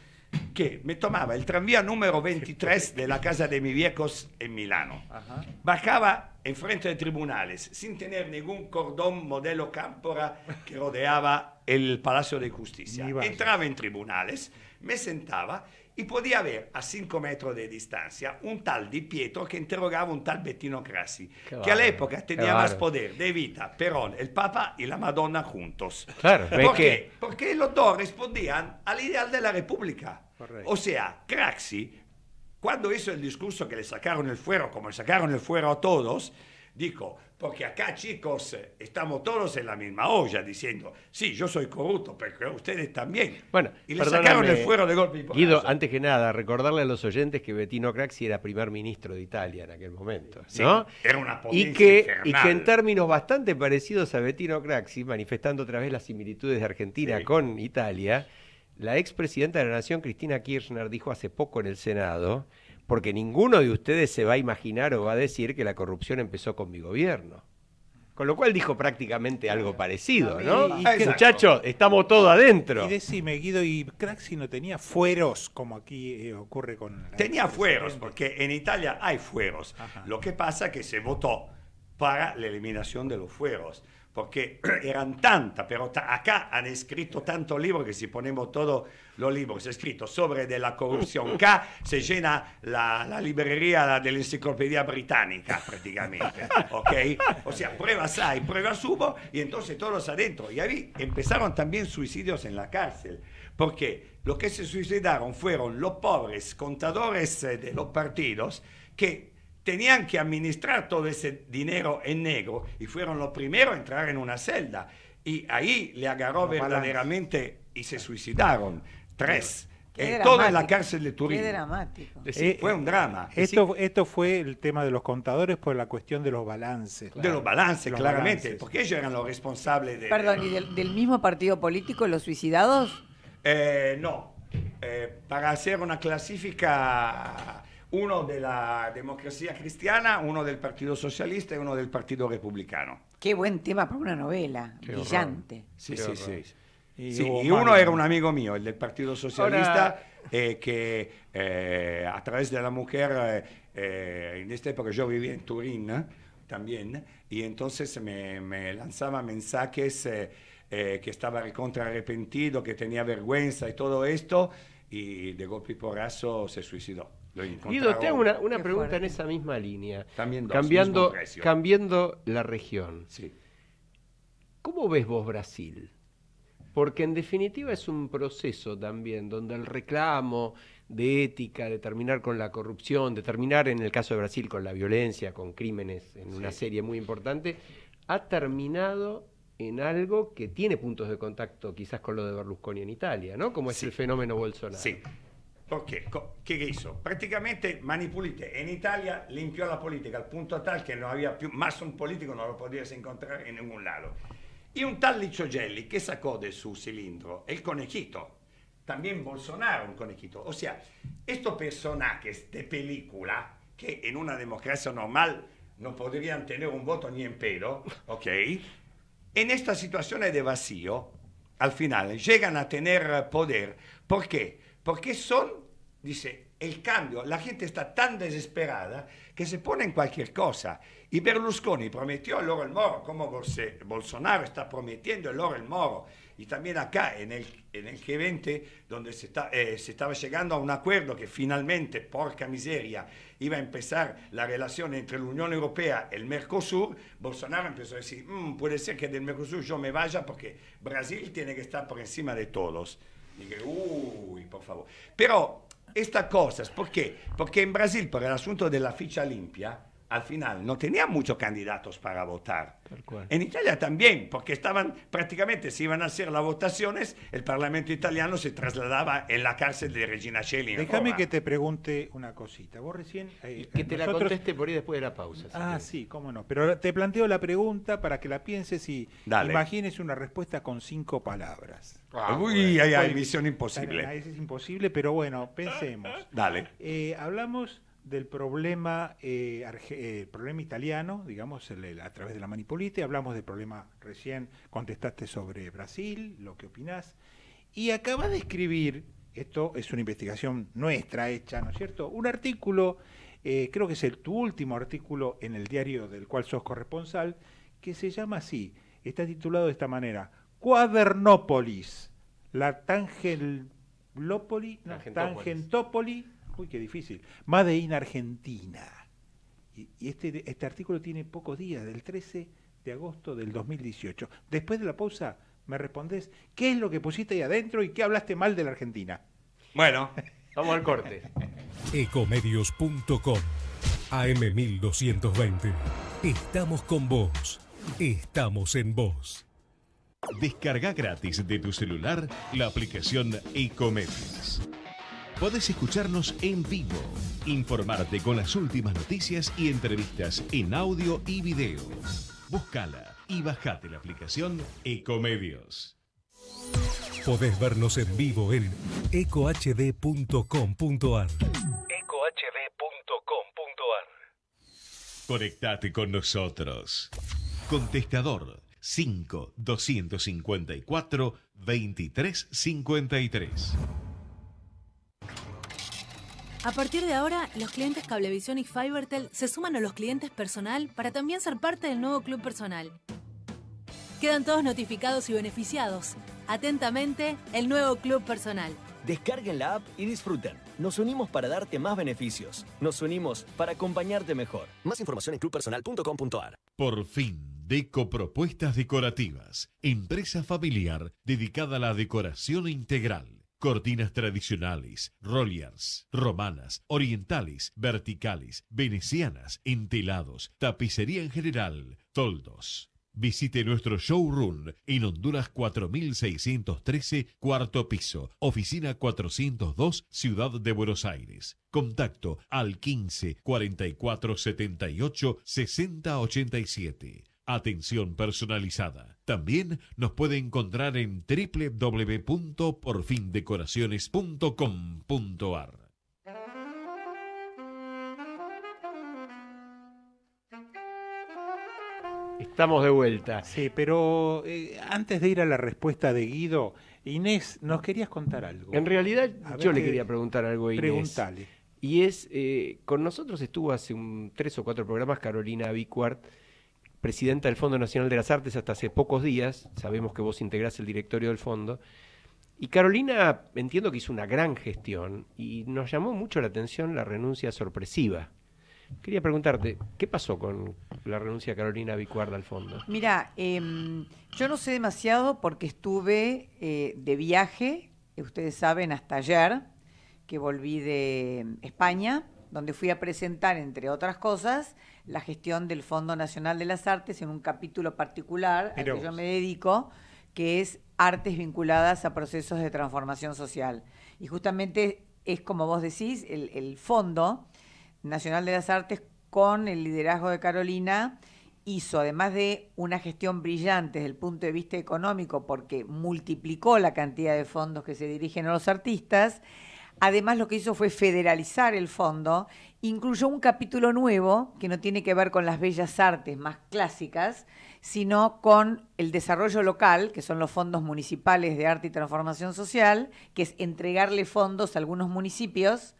che me tomaba il tranvía número 23 de la casa de mis viejos en Milano. Ajá. Bajaba enfrente de tribunales, sin tener ningún cordón modelo cámpora che rodeava il Palacio de Justicia. Entraba en tribunales, me sentaba Y podía haber a 5 metros de distancia un tal Di Pietro interrogaba a un tal Bettino Crassi, que a all'epoca época tenía poder poder De Vita, Perón, el Papa y e la Madonna juntos. Claro, qué? Porque los dos respondían al ideal de la República. O sea, Craxi, cuando hizo el discurso que le sacaron el fuero, como le sacaron el fuero a todos, Dijo, porque acá chicos eh, estamos todos en la misma olla diciendo, sí, yo soy corrupto, pero ustedes también. Bueno, y le sacaron el fuero de golpe. Y Guido, antes que nada, recordarle a los oyentes que Bettino Craxi era primer ministro de Italia en aquel momento. ¿no? era una y que, y que en términos bastante parecidos a Bettino Craxi, manifestando otra vez las similitudes de Argentina con Italia, la expresidenta de la Nación, Cristina Kirchner, dijo hace poco en el Senado porque ninguno de ustedes se va a imaginar o va a decir que la corrupción empezó con mi gobierno. Con lo cual dijo prácticamente algo parecido, ¿no? Muchachos, estamos todos adentro. Y decime, Guido, ¿y Craxi no tenía fueros como aquí eh, ocurre con... tenía fueros, porque en Italia hay fueros. Lo que pasa es que se votó para la eliminación de los fueros porque eran tantas, pero acá han escrito tanto libro que si ponemos todos los libros escritos sobre la corrupción, acá se llena la, la de la enciclopedia praticamente, ok? O sea, pruebas hay, pruebas subo y entonces todos adentro. Y ahí empezaron también suicidios en la cárcel, porque los que se suicidaron fueron los pobres contadores eh, de los partidos que tenían que administrar todo ese dinero en negro y fueron los primeros a entrar en una celda. Y ahí le agarró verdaderamente y se suicidaron. Tres. En toda la cárcel de Turín. Qué dramático. Eh, fue un drama. Eh, esto, esto fue el tema de los contadores por la cuestión de los balances. De los balances, claramente, porque ellos eran los responsables de... Perdón, ¿y del, mismo partido político los suicidados? Eh, no. para hacer una clasifica uno de la democracia cristiana, uno del Partido Socialista y uno del Partido Republicano. Qué buen tema para una novela, brillante. Sí, sí, sí. Y, uno era un amigo mío, el del Partido Socialista, eh, que eh, a través de la mujer, eh, en esta época yo vivía en Turín también, y entonces me, lanzaba mensajes que estaba contra arrepentido, que tenía vergüenza y todo esto, y de golpe y porrazo se suicidó. Guido, te una, pregunta en esa misma línea. cambiando, cambiando la región. ¿Cómo ves vos Brasil? Porque en definitiva es un proceso también donde el reclamo de ética, de terminar con la corrupción, de terminar en el caso de Brasil con la violencia, con crímenes en una serie muy importante, ha terminado en algo que tiene puntos de contacto quizás con lo de Berlusconi en Italia, ¿no? Como es el fenómeno Bolsonaro. Sí, Perché? Che riso? Praticamente manipulite. E in Italia limpiò la politica al punto tal che non aveva più, un politico non lo poteva incontrare in nessun lato. E un tal Licio Gelli che sacode su cilindro è il conejito. También Bolsonaro un conejito. O sea, questo personaggio, questa pellicola, che in una democrazia normale non potevano tenere un voto niente, ok? E in questa situazione di vacío, al finale, llegano a tener poder. Perché? Porque son, dice, el cambio. La gente está tan desesperada que se pone en cualquier cosa. Y Berlusconi prometió a oro el Moro, como Bolsonaro está prometiendo el oro el Moro. Y también acá, en el, G20, donde eh, se, estaba llegando a un acuerdo que finalmente, porca miseria, iba a empezar la relación entre la Unión Europea y el Mercosur, Bolsonaro empezó a decir, mm, puede ser que del Mercosur yo me vaya porque Brasil tiene que estar por encima de todos. Dire, uy, por favor. Pero estas cosas, ¿por qué? Porque en Brasil, por el asunto ficha limpia, al final no tenía muchos candidatos para votar. En Italia también, porque estaban prácticamente, si iban a hacer las votaciones, el Parlamento italiano se trasladaba en la cárcel de Regina Schelling. Déjame que te pregunte una cosita. Vos recién. Eh, que te la conteste por ahí después de la pausa. Ah, sí, cómo no. Pero te planteo la pregunta para que la pienses y imagines una respuesta con cinco palabras. Ah, ah, uy, hay, visión imposible. es imposible, pero bueno, pensemos. Dale. Eh, hablamos del problema, eh, eh, problema italiano, digamos, a través de la Manipolite, hablamos del problema recién, contestaste sobre Brasil, lo que opinás, y acabas de escribir, esto es una investigación nuestra hecha, ¿no es cierto?, un artículo, eh, creo que es el, tu último artículo en el diario del cual sos corresponsal, que se llama así, está titulado de esta manera, Cuadernópolis, la Tangentópoli. Tangentópolis uy, qué difícil, Made in Argentina. Y, este, este artículo tiene pocos días, del 13 de agosto del 2018. Después de la pausa, me respondés, ¿qué es lo que pusiste ahí adentro y qué hablaste mal de la Argentina? Bueno, vamos al corte. Ecomedios.com AM1220. Estamos con vos. Estamos en vos. Descarga gratis de tu celular la aplicación Ecomedios. Podés escucharnos en vivo, informarte con las últimas noticias y entrevistas en audio y video. Búscala y bajate la aplicación Ecomedios. Podés vernos en vivo en ecohd.com.ar. ecohd.com.ar. Conectate con nosotros. Contestador 5 254 2353. A partir de ahora, los clientes Cablevisión y Fibertel se suman a los clientes personal para también ser parte del nuevo club personal. Quedan todos notificados y beneficiados. Atentamente, el nuevo club personal. Descarguen la app y disfruten. Nos unimos para darte más beneficios. Nos unimos para acompañarte mejor. Más información en clubpersonal.com.ar. Por fin, Deco Propuestas Decorativas, empresa familiar dedicada a la decoración integral cortinas tradicionales, rolliers, romanas, orientales, verticales, venecianas, entelados, tapicería en general, toldos. Visite nuestro showroom en Honduras 4613, cuarto piso, oficina 402, Ciudad de Buenos Aires. Contacto al 15 44 78 60 87. Atención personalizada. También nos puede encontrar en www.porfindecoraciones.com.ar. Estamos de vuelta. Sí, pero eh, antes de ir a la respuesta de Guido, Inés, nos querías contar algo. En realidad, yo le quería preguntar algo a Inés. Preguntale. Y es, eh, con nosotros estuvo hace un tres o cuatro programas Carolina Bicuart presidenta del Fondo Nacional de las Artes hasta hace pocos días, sabemos que vos integrás el directorio del fondo, y Carolina entiendo que hizo una gran gestión y nos llamó mucho la atención la renuncia sorpresiva. Quería preguntarte, ¿qué pasó con la renuncia de Carolina Vicuarda al fondo? Mira, em, yo no sé demasiado porque estuve eh, de viaje, eh, ustedes saben, hasta ayer, que volví de em, España donde fui a presentar, entre otras cosas, la gestión del Fondo Nacional de las Artes en un capítulo particular al que yo me dedico, que es artes vinculadas a procesos de transformación social. Y justamente es, como vos decís, el, el Fondo Nacional de las Artes con el liderazgo de Carolina hizo, además de una gestión brillante desde el punto de vista económico, porque multiplicó la cantidad de fondos que se dirigen a los artistas, Además, lo que hizo fue federalizar el fondo, incluyó un capítulo nuevo que no tiene que ver con las bellas artes más clásicas, sino con el desarrollo local, que son los fondos municipales de arte y transformación social, que es entregarle fondos a algunos municipios,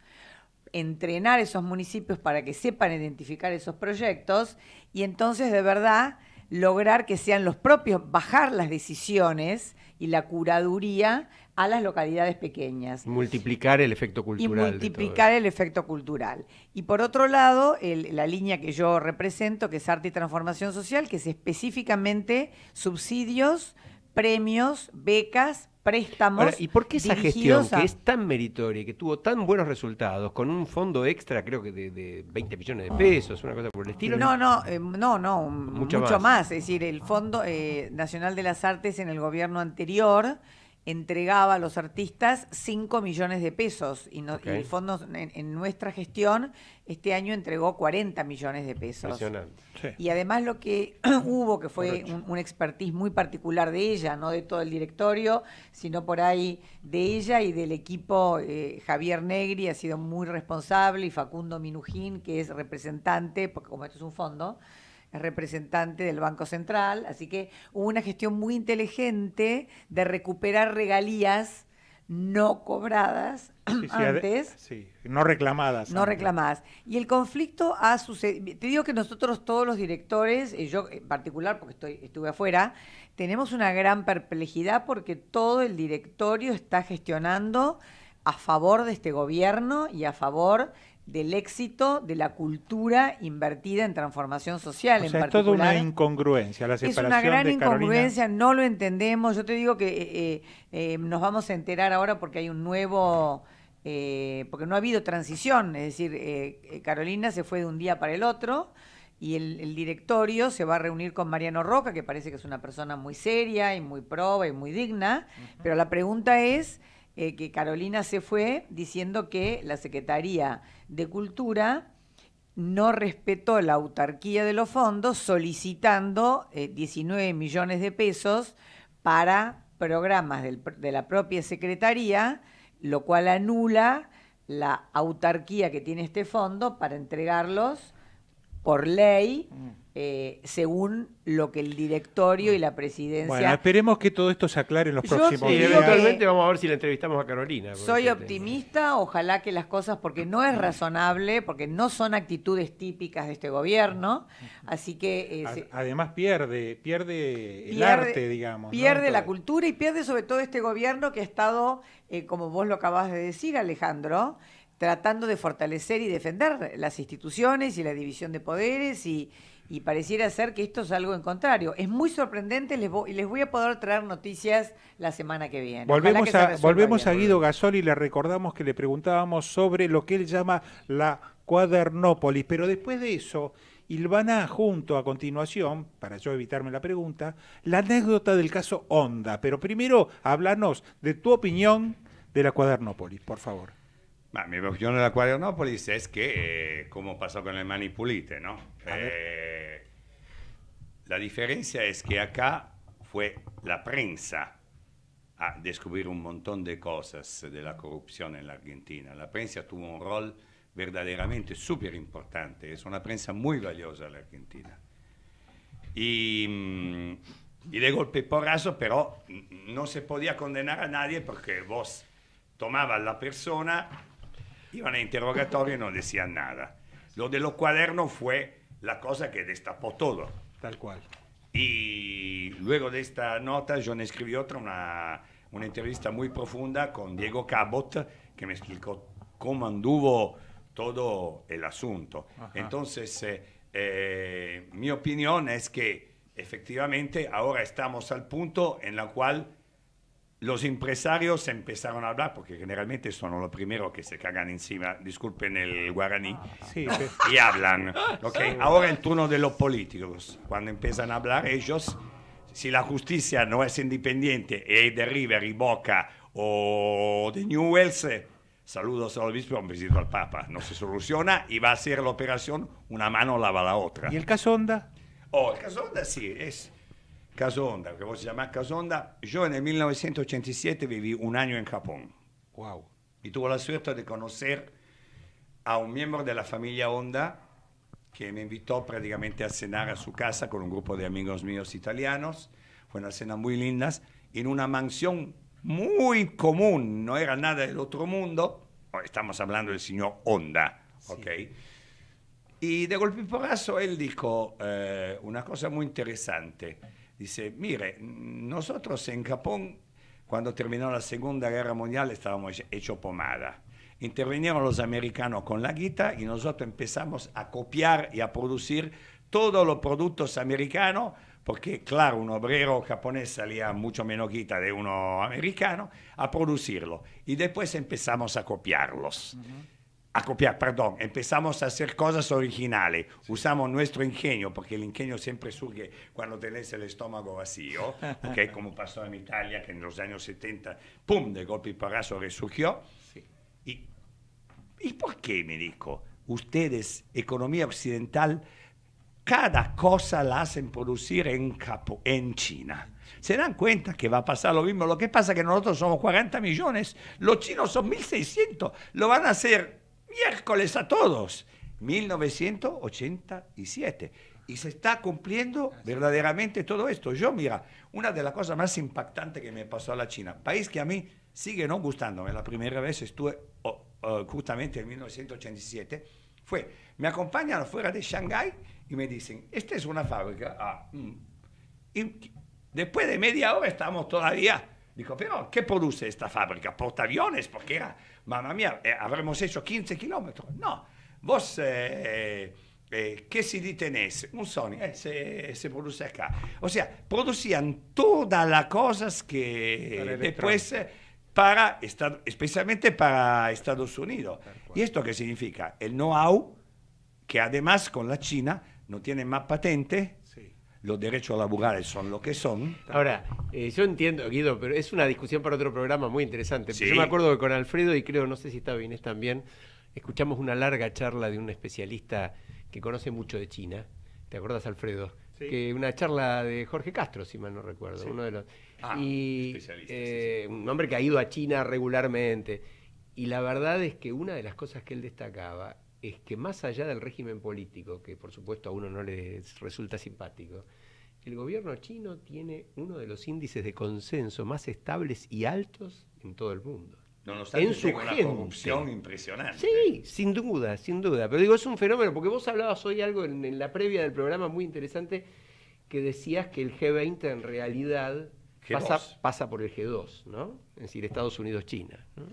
entrenar esos municipios para que sepan identificar esos proyectos y entonces de verdad lograr que sean los propios, bajar las decisiones y la curaduría a las localidades pequeñas. Multiplicar el efecto cultural. Y multiplicar el efecto cultural. Y por otro lado, la línea que yo represento, que es Arte y Transformación Social, que es específicamente subsidios, premios, becas préstamos. ¿Y por qué esa gestión que es tan meritoria, que tuvo tan buenos resultados, con un fondo extra, creo que de, de 20 millones de pesos, una cosa por el estilo? No, no, eh, no, no, mucho, más. Es decir, el Fondo eh, Nacional de las Artes en el gobierno anterior entregaba a los artistas 5 millones de pesos y, el fondo en, nuestra gestión este año entregó 40 millones de pesos. Y además lo que hubo, que fue un, expertise muy particular de ella, no de todo el directorio, sino por ahí de ella y del equipo, eh, Javier Negri ha sido muy responsable y Facundo Minujín, que es representante, porque como esto es un fondo, representante del Banco Central, así que hubo una gestión muy inteligente de recuperar regalías no cobradas antes. Sí, no reclamadas. No reclamadas. Y el conflicto ha sucedido. Te digo que nosotros, todos los directores, eh, yo en particular, porque estoy, estuve afuera, tenemos una gran perplejidad porque todo el directorio está gestionando a favor de este gobierno y a favor del éxito de la cultura invertida en transformación social. O sea, es toda una incongruencia la separación. Es una gran incongruencia, no lo entendemos. Yo te digo que eh, eh, eh, nos vamos a enterar ahora porque hay un nuevo, porque no ha habido transición, es decir, Carolina se fue de un día para el otro y el, directorio se va a reunir con Mariano Roca, que parece que es una persona muy seria y muy proba y muy digna, pero la pregunta es que Carolina se fue diciendo que la Secretaría de Cultura no respetó la autarquía de los fondos solicitando 19 eh, millones de pesos para programas de la propia Secretaría, lo cual anula la autarquía que tiene este fondo para entregarlos por ley. Mm. Eh, según lo que el directorio mm. y la presidencia. Bueno, esperemos que todo esto se aclare en los próximos días. eventualmente vamos a ver si la entrevistamos a Carolina. Soy optimista, ojalá que las cosas, porque no es mm. razonable, porque no son actitudes típicas de este gobierno, así que... Eh, además pierde, pierde, el arte, digamos. Pierde la cultura y pierde sobre todo este gobierno que ha estado, eh, como vos lo acabas de decir, Alejandro, tratando de fortalecer y defender las instituciones y la división de poderes y, pareciera ser que esto es algo en contrario. Es muy sorprendente y les voy a poder traer noticias la semana que viene. Volvemos, a, volvemos a Guido Gasol y le recordamos que le preguntábamos sobre lo que él llama la cuadernópolis, pero después de eso... Ilvana junto a continuación, para yo evitarme la pregunta, la anécdota del caso Onda, Pero primero, háblanos de tu opinión de la Cuadernópolis, por favor. Ma mi emocionó el Acuarianópolis es que, eh, come como pasó con mani pulite, ¿no? Eh, la differenza è che acá fu la prensa a descubrir un montón di cosas de la corrupción en la Argentina. La prensa tuvo un rol verdaderamente súper importante, è una prensa muy valiosa en la Argentina. Y, mm, y de golpe porrazo, pero no se podía condenar a nadie perché vos tomabas la persona iban a interrogatorio y no decían nada. Lo de los cuadernos fue la cosa que destapó todo. Tal cual. Y luego de esta nota, yo le escribí otra, una, una entrevista muy profunda con Diego Cabot, que me explicó cómo anduvo todo el asunto. Entonces, eh, eh, mi opinión es que efectivamente ahora estamos al punto en la cual los empresarios empezaron a hablar, porque generalmente son los primeros que se cagan encima, disculpen el guaraní, ah, sí, y hablan. Okay. Ahora el turno de los políticos. Cuando empiezan a hablar ellos, si la justicia no es independiente y de River y Boca o de Newells, saludos al obispo, un besito al Papa, no se soluciona y va a ser la operación, una mano lava la otra. ¿Y el caso Onda? Oh, el caso Onda sí, es... Casonda, que vos se llamás Casonda, yo en el 1987 viví un año en Japón. Wow. Y tuve la suerte de conocer a un miembro de la familia Honda que me invitó prácticamente a cenar a su casa con un grupo de amigos míos italianos. Fue una cena muy linda, en una mansión muy común, no era nada del otro mundo. Estamos hablando del señor Honda, ¿ok? Y de golpe y porrazo él dijo eh, una cosa muy interesante. Dice, mire, nosotros en Japón, cuando terminó la Segunda Guerra Mundial, estábamos hecho pomada. Intervinieron los americanos con la guita y nosotros empezamos a copiar y a producir todos los productos americanos, porque claro, un obrero japonés salía mucho menos guita de uno americano, a producirlo. Y después empezamos a copiarlos a copiar, perdón, empezamos a hacer cosas originales, usamos nuestro ingenio, porque el ingenio siempre surge cuando tenés el estómago vacío, como pasó en Italia, que en los años 70, ¡pum!, de golpe y parazo resurgió. Y, por qué, me dijo? Ustedes, economía occidental, cada cosa la hacen producir en, en China. Se dan cuenta que va a pasar lo mismo. Lo que pasa es que nosotros somos 40 millones, los chinos son 1.600, lo van a hacer miércoles a todos, 1987. Y se está cumpliendo verdaderamente todo esto. Yo, mira, una de las cosas más impactantes que me pasó a la China, país que a mí sigue no gustándome, la primera vez estuve justamente en 1987, fue, me acompañan afuera de Shanghái y me dicen, esta es una fábrica. Ah, mm. Y después de media hora estamos todavía. Digo, pero ¿qué produce esta fábrica? ¿Portaaviones? Porque era mamá mía, eh, hecho 15 kilómetros. No, vos... ¿qué eh, eh, si ritenesse un Sony, eh, se, se acá o sea producían todas las cosas que después para especialmente para Estados Unidos y esto qué significa el know-how que además con la China no tiene más patente los derechos laborales son lo que son. Ahora, eh, yo entiendo, Guido, pero es una discusión para otro programa muy interesante. Yo me acuerdo que con Alfredo, y creo, no sé si está bien, también, escuchamos una larga charla de un especialista que conoce mucho de China. ¿Te acuerdas, Alfredo? Sí. Que una charla de Jorge Castro, si mal no recuerdo. Uno de los, ah, y, eh, un hombre que ha ido a China regularmente. Y la verdad es que una de las cosas que él destacaba es que más allá del régimen político, que por supuesto a uno no le resulta simpático, el gobierno chino tiene uno de los índices de consenso más estables y altos en todo el mundo. No nos en su una corrupción impresionante. Sí, sin duda, sin duda. Pero digo, es un fenómeno, porque vos hablabas hoy algo en, la previa del programa muy interesante, que decías que el G20 en realidad pasa, pasa, por el G2, ¿no? Es decir, Estados Unidos-China. ¿no?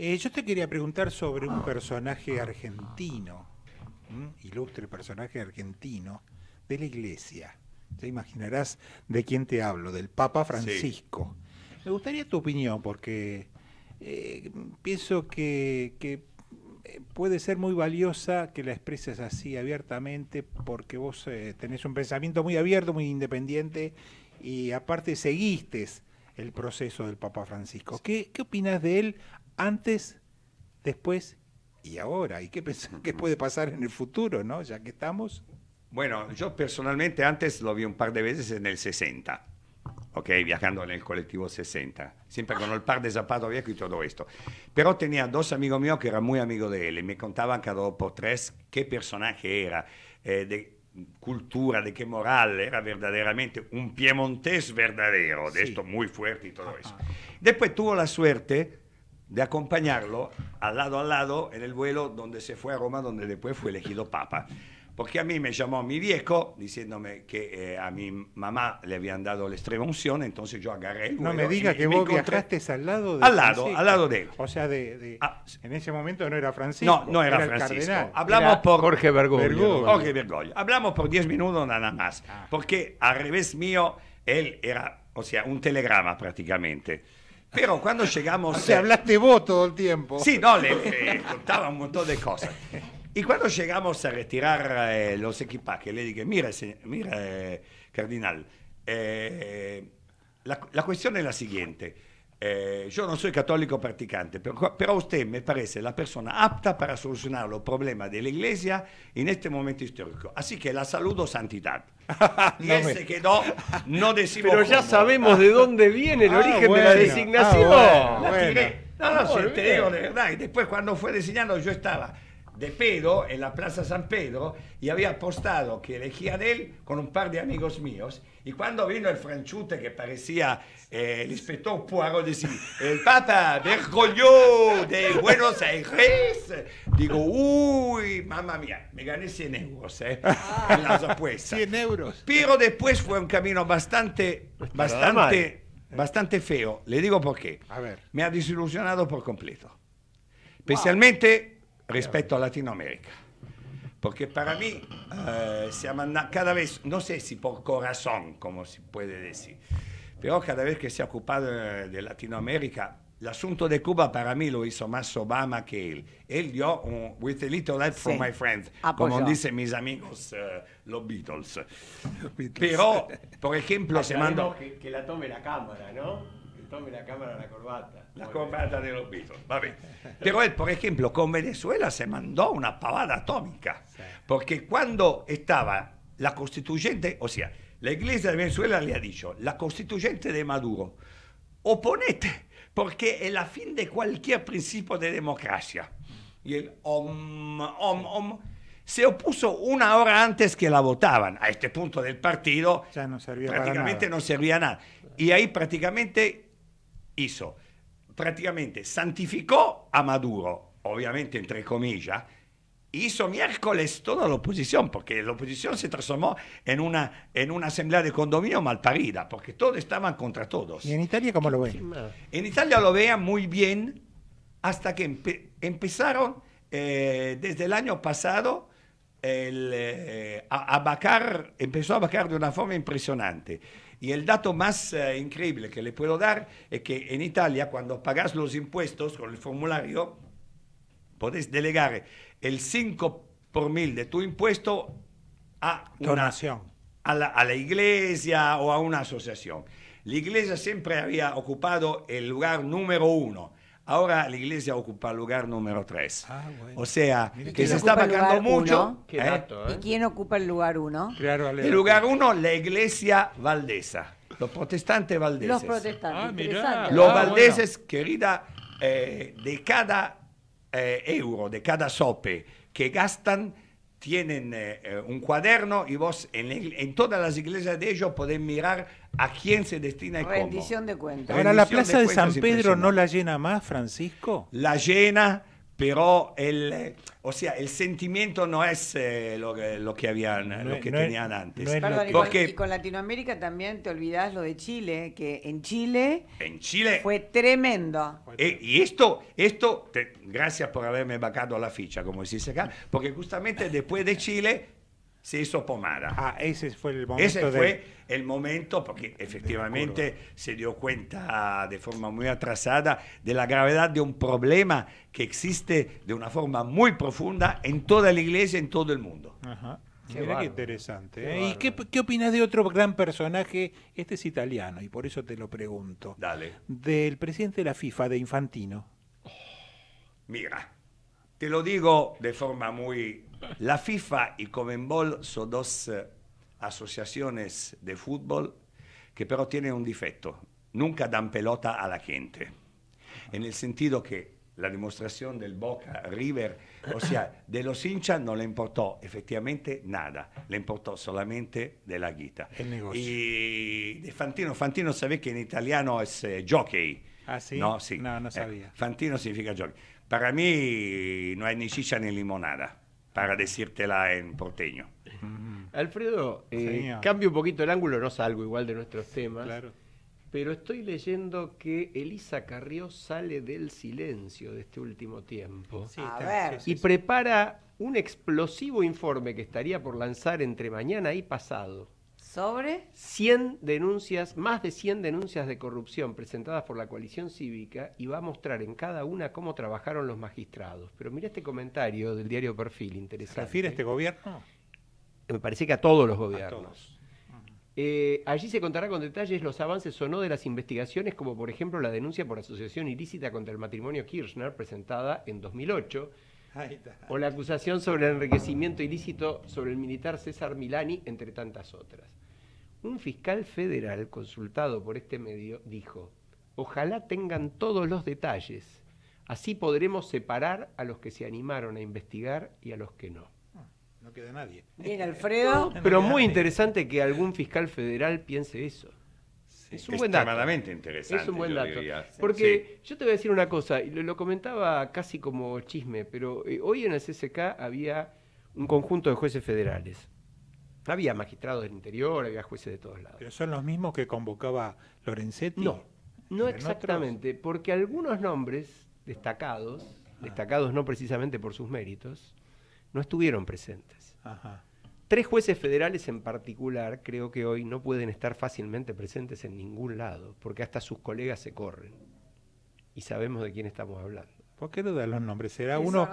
Eh, yo te quería preguntar sobre un personaje argentino, ilustre personaje argentino de la Iglesia. Te imaginarás de quién te hablo, del Papa Francisco. Me gustaría tu opinión porque eh, pienso que, eh, puede ser muy valiosa que la expreses así abiertamente porque vos tenés un pensamiento muy abierto, muy independiente y aparte seguiste el proceso del Papa Francisco. ¿Qué, qué opinas de él antes, después y ahora. ¿Y qué, puede pasar en el futuro, no? Ya que estamos. Bueno, yo personalmente antes lo vi un par de veces en el 60. Ok, viajando en el colectivo 60, siempre con el par de zapatos viejos y todo esto. Pero tenía dos amigos míos que eran muy amigos de él y me contaban cada dos por tres qué personaje era, eh, de cultura, de qué moral, era verdaderamente un piemontés verdadero, de esto muy fuerte y todo eso. Después tuvo la suerte de acompañarlo al lado al lado en el vuelo donde se fue a Roma, donde después fue elegido papa. Porque a mí me llamó mi viejo diciéndome que eh, a mi mamá le habían dado la extrema unción, entonces yo agarré el No me diga que vos viajaste al lado de Al lado, al lado de él. O sea, de, ah, en ese momento no era Francisco. No, no era, Francisco. Hablamos por Jorge Bergoglio. Jorge Bergoglio. Hablamos por 10 minutos nada más, ah. porque al revés mío, él era, o sea, un telegrama prácticamente Pero cuando llegamos... O hablaste vos todo el tiempo. Sí, no, le, le contaba un montón de cosas. Y cuando llegamos a retirar eh, los equipajes, le dije, mira, señor, mira eh, cardinal, eh, la, la, cuestión es la siguiente. Eh, yo no soy católico practicante, pero, a usted me parece la persona apta para solucionar los problemas de la iglesia en este momento histórico. Así que la saludo, santidad. y ese quedó, no decimos. Pero ya sabemos de dónde viene el ah, origen de la designación. Ah, no, de verdad. Y después, cuando fue designado yo estaba de Pedro en la Plaza San Pedro y había apostado que elegía él con un par de amigos míos. Y cuando vino el franchute que parecía eh, el inspector Poirot, decía, el Papa Bergoglio de Buenos Aires, digo, uy, mamá mía, me gané 100 euros eh, ah. en las apuestas. 100 euros. Pero después fue un camino bastante, pues bastante, ¿eh? bastante feo. Le digo por qué. A ver. Me ha desilusionado por completo. Especialmente... respecto a Latinoamérica. Perché per me eh, se cada vez, no sé si por corazon, come si può dire, però cada vez che si è occupato eh, di Latinoamérica, el asunto di Cuba per me lo hizo más Obama que él. Él dio un With a Little Help from sí. My Friends, ah, come dicen mis amigos eh, los Beatles. Beatles. Pero, por ejemplo, se mandó... Que, la tome la cámara, ¿no? tome la cámara la corbata. La corbata de los Beatles. Va bien. Pero él, por ejemplo, con Venezuela se mandó una pavada atómica. Porque cuando estaba la constituyente, o sea, la iglesia de Venezuela le ha dicho, la constituyente de Maduro, oponete, porque es la fin de cualquier principio de democracia. Y el om, om, om se opuso una hora antes que la votaban. A este punto del partido ya no servía prácticamente no servía nada. Y ahí prácticamente hizo, prácticamente santificó a Maduro, obviamente entre comillas, hizo miércoles toda la oposición, porque la oposición se transformó en una, en una asamblea de condominio mal parida, porque todos estaban contra todos. ¿Y en Italia cómo lo ve. En Italia lo vean muy bien hasta que empezaron eh, desde el año pasado eh, a, abacar, empezó a vacar de una forma impresionante. Y el dato más eh, increíble que le puedo dar es que en Italia, cuando pagas los impuestos con el formulario, podés delegar el 5 por mil de tu impuesto a una donación. A la, a la iglesia o a una asociación. La iglesia siempre había ocupado el lugar número uno Ahora la iglesia ocupa el lugar número tres. Ah, o sea, que se está pagando mucho. ¿eh? ¿eh? ¿Y quién ocupa el lugar uno? el lugar uno, la iglesia valdesa. Los protestantes valdeses. Los protestantes. Ah, los ah, valdeses, querida, eh, de cada euro, de cada sope que gastan, tienen eh, eh, un cuaderno y vos en, todas las iglesias de ellos podés mirar a quién se destina y cómo. Rendición de cuentas. Ahora, ¿la plaza de San Pedro no la llena más, Francisco? La llena, pero el, o sea, el sentimiento no es eh, lo, que habían, lo que tenían antes. y, Porque, con, Latinoamérica también te olvidas lo de Chile, que en Chile, en Chile fue tremendo. Eh, y esto, esto gracias por haberme vacado la ficha, como se dice acá, porque justamente después de Chile se hizo pomada. Ah, ese fue el momento. Ese fue el momento, porque efectivamente se dio cuenta de forma muy atrasada de la gravedad de un problema que existe de una forma muy profunda en toda la iglesia, en todo el mundo. Ajá. Qué, interesante. Eh, ¿Y qué, qué opinas de otro gran personaje? Este es italiano y por eso te lo pregunto. Dale. Del presidente de la FIFA, de Infantino. mira. Te lo digo de forma muy... La FIFA y Comenbol son dos eh, asociaciones de fútbol que pero tienen un defecto. Nunca dan pelota a la gente. En el sentido que la demostración del Boca River, o sea, de los hinchas no le importó efectivamente nada, le importó solamente de la guita. El negocio. Y de Fantino, Fantino sabe que en italiano es eh, jockey. Ah, sí. No, sí. no, eh, sabía. Fantino significa jockey. Para mí no hay ni silla ni limonada, para decírtela en porteño. Alfredo, eh, cambio un poquito el ángulo, no salgo igual de nuestros temas. Pero estoy leyendo que Elisa Carrió sale del silencio de este último tiempo. Y prepara un explosivo informe que estaría por lanzar entre mañana y pasado ¿Sobre? 100 denuncias, más de 100 denuncias de corrupción presentadas por la coalición cívica y va a mostrar en cada una cómo trabajaron los magistrados. Pero mira este comentario del diario Perfil, interesante. ¿Se refiere a este gobierno? Me parece que a todos los gobiernos. Eh, allí se contará con detalles los avances o no de las investigaciones, como por ejemplo la denuncia por asociación ilícita contra el matrimonio Kirchner presentada en 2008, o la acusación sobre el enriquecimiento ilícito sobre el militar César Milani, entre tantas otras. Un fiscal federal consultado por este medio dijo, ojalá tengan todos los detalles, así podremos separar a los que se animaron a investigar y a los que no. Ah, no queda nadie. Bien, Alfredo. Pero muy interesante que algún fiscal federal piense eso. es un buen dato. Extremadamente interesante. Es un buen dato. Porque yo te voy a decir una cosa, y lo, comentaba casi como chisme, pero eh, hoy en el CCK había un conjunto de jueces federales. Había magistrados del interior, había jueces de todos lados. ¿Pero son los mismos que convocaba Lorenzetti? No, no exactamente, porque algunos nombres destacados, destacados no precisamente por sus méritos, no estuvieron presentes. Tres jueces federales en particular creo que hoy no pueden estar fácilmente presentes en ningún lado, porque hasta sus colegas se corren. Y sabemos de quién estamos hablando. ¿Por qué dan los nombres? Era uno.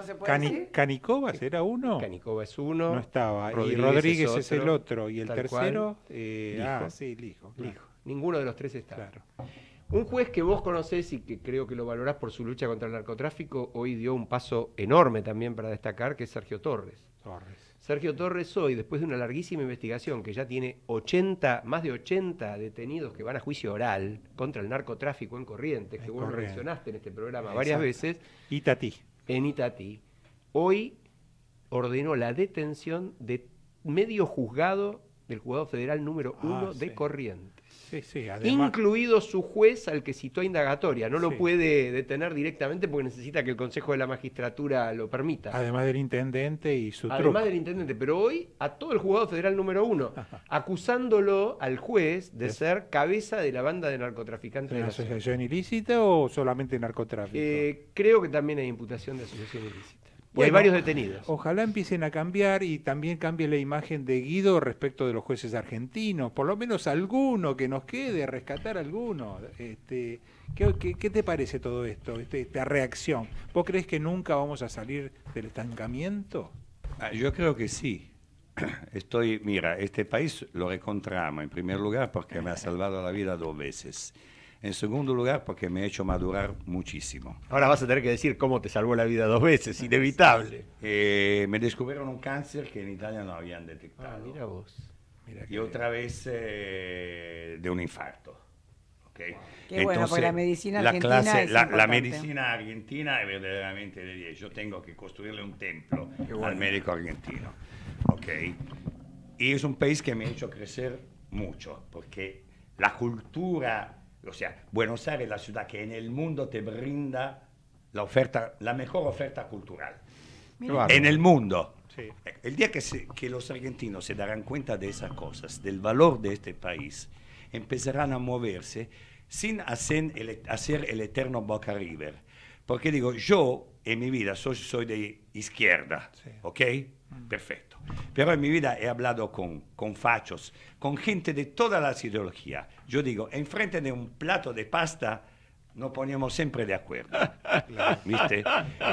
Canicoba? era uno. Canicoba es uno. No estaba. Rodríguez y Rodríguez es, el otro. Y el tercero. Eh, ah, sí, Lijo. Ninguno de los tres está. Un juez que vos conocés y que creo que lo valorás por su lucha contra el narcotráfico, hoy dio un paso enorme también para destacar, que es Sergio Torres. Torres. Sergio Torres hoy, después de una larguísima investigación que ya tiene 80, más de 80 detenidos que van a juicio oral contra el narcotráfico en Corrientes, que vos reaccionaste en este programa varias veces. Itatí. En Itatí. Hoy ordenó la detención de medio juzgado del juzgado federal número ah, uno de Corriente. Corrientes. Incluido su juez al que citó indagatoria. No lo puede detener directamente porque necesita que el Consejo de la Magistratura lo permita. Además del intendente y su Además del intendente, pero hoy a todo el juzgado federal número uno, acusándolo al juez de ser cabeza de la banda de narcotraficantes. la asociación ilícita o solamente narcotráfico? Eh, creo que también hay imputación de asociación ilícita hay varios detenidos. Ojalá empiecen a cambiar y también cambie la imagen de Guido respecto de los jueces argentinos, por lo menos alguno que nos quede, rescatar alguno. Este, ¿qué, te parece todo esto, este, esta reacción? ¿Vos crees que nunca vamos a salir del estancamiento? Ah, yo creo que sí. Estoy, mira, este país lo recontramos en primer lugar porque me ha salvado la vida dos veces. En segundo lugar, porque me ha hecho madurar muchísimo. Ahora vas a tener que decir cómo te salvó la vida dos veces, inevitable. Eh, me descubrieron un cáncer que en Italia no habían detectado. Ah, mira vos. y otra vez eh, de un infarto. Qué bueno, porque la medicina argentina. La, clase, la, medicina argentina es verdaderamente de 10. Yo tengo que construirle un templo al médico argentino. Okay. Y es un país que me ha hecho crecer mucho, porque la cultura o sea, Buenos Aires es la ciudad que en el mundo te brinda la oferta, la mejor oferta cultural. En el mundo. Sí. El día que, que los argentinos se darán cuenta de esas cosas, del valor de este país, empezarán a moverse sin hacer el, eterno Boca River. Porque digo, yo en mi vida soy, soy de izquierda, ¿ok? Perfecto. Pero en mi vida he hablado con, con fachos, con gente de todas las ideologías. Yo digo, enfrente de un plato de pasta nos ponemos siempre de acuerdo. ¿Viste?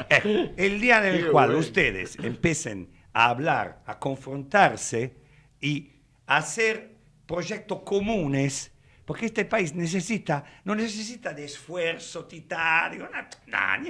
Eh, el día en el cual ustedes empiecen a hablar, a confrontarse y a hacer proyectos comunes, porque este país necesita, no necesita de esfuerzo titánico, nada, ni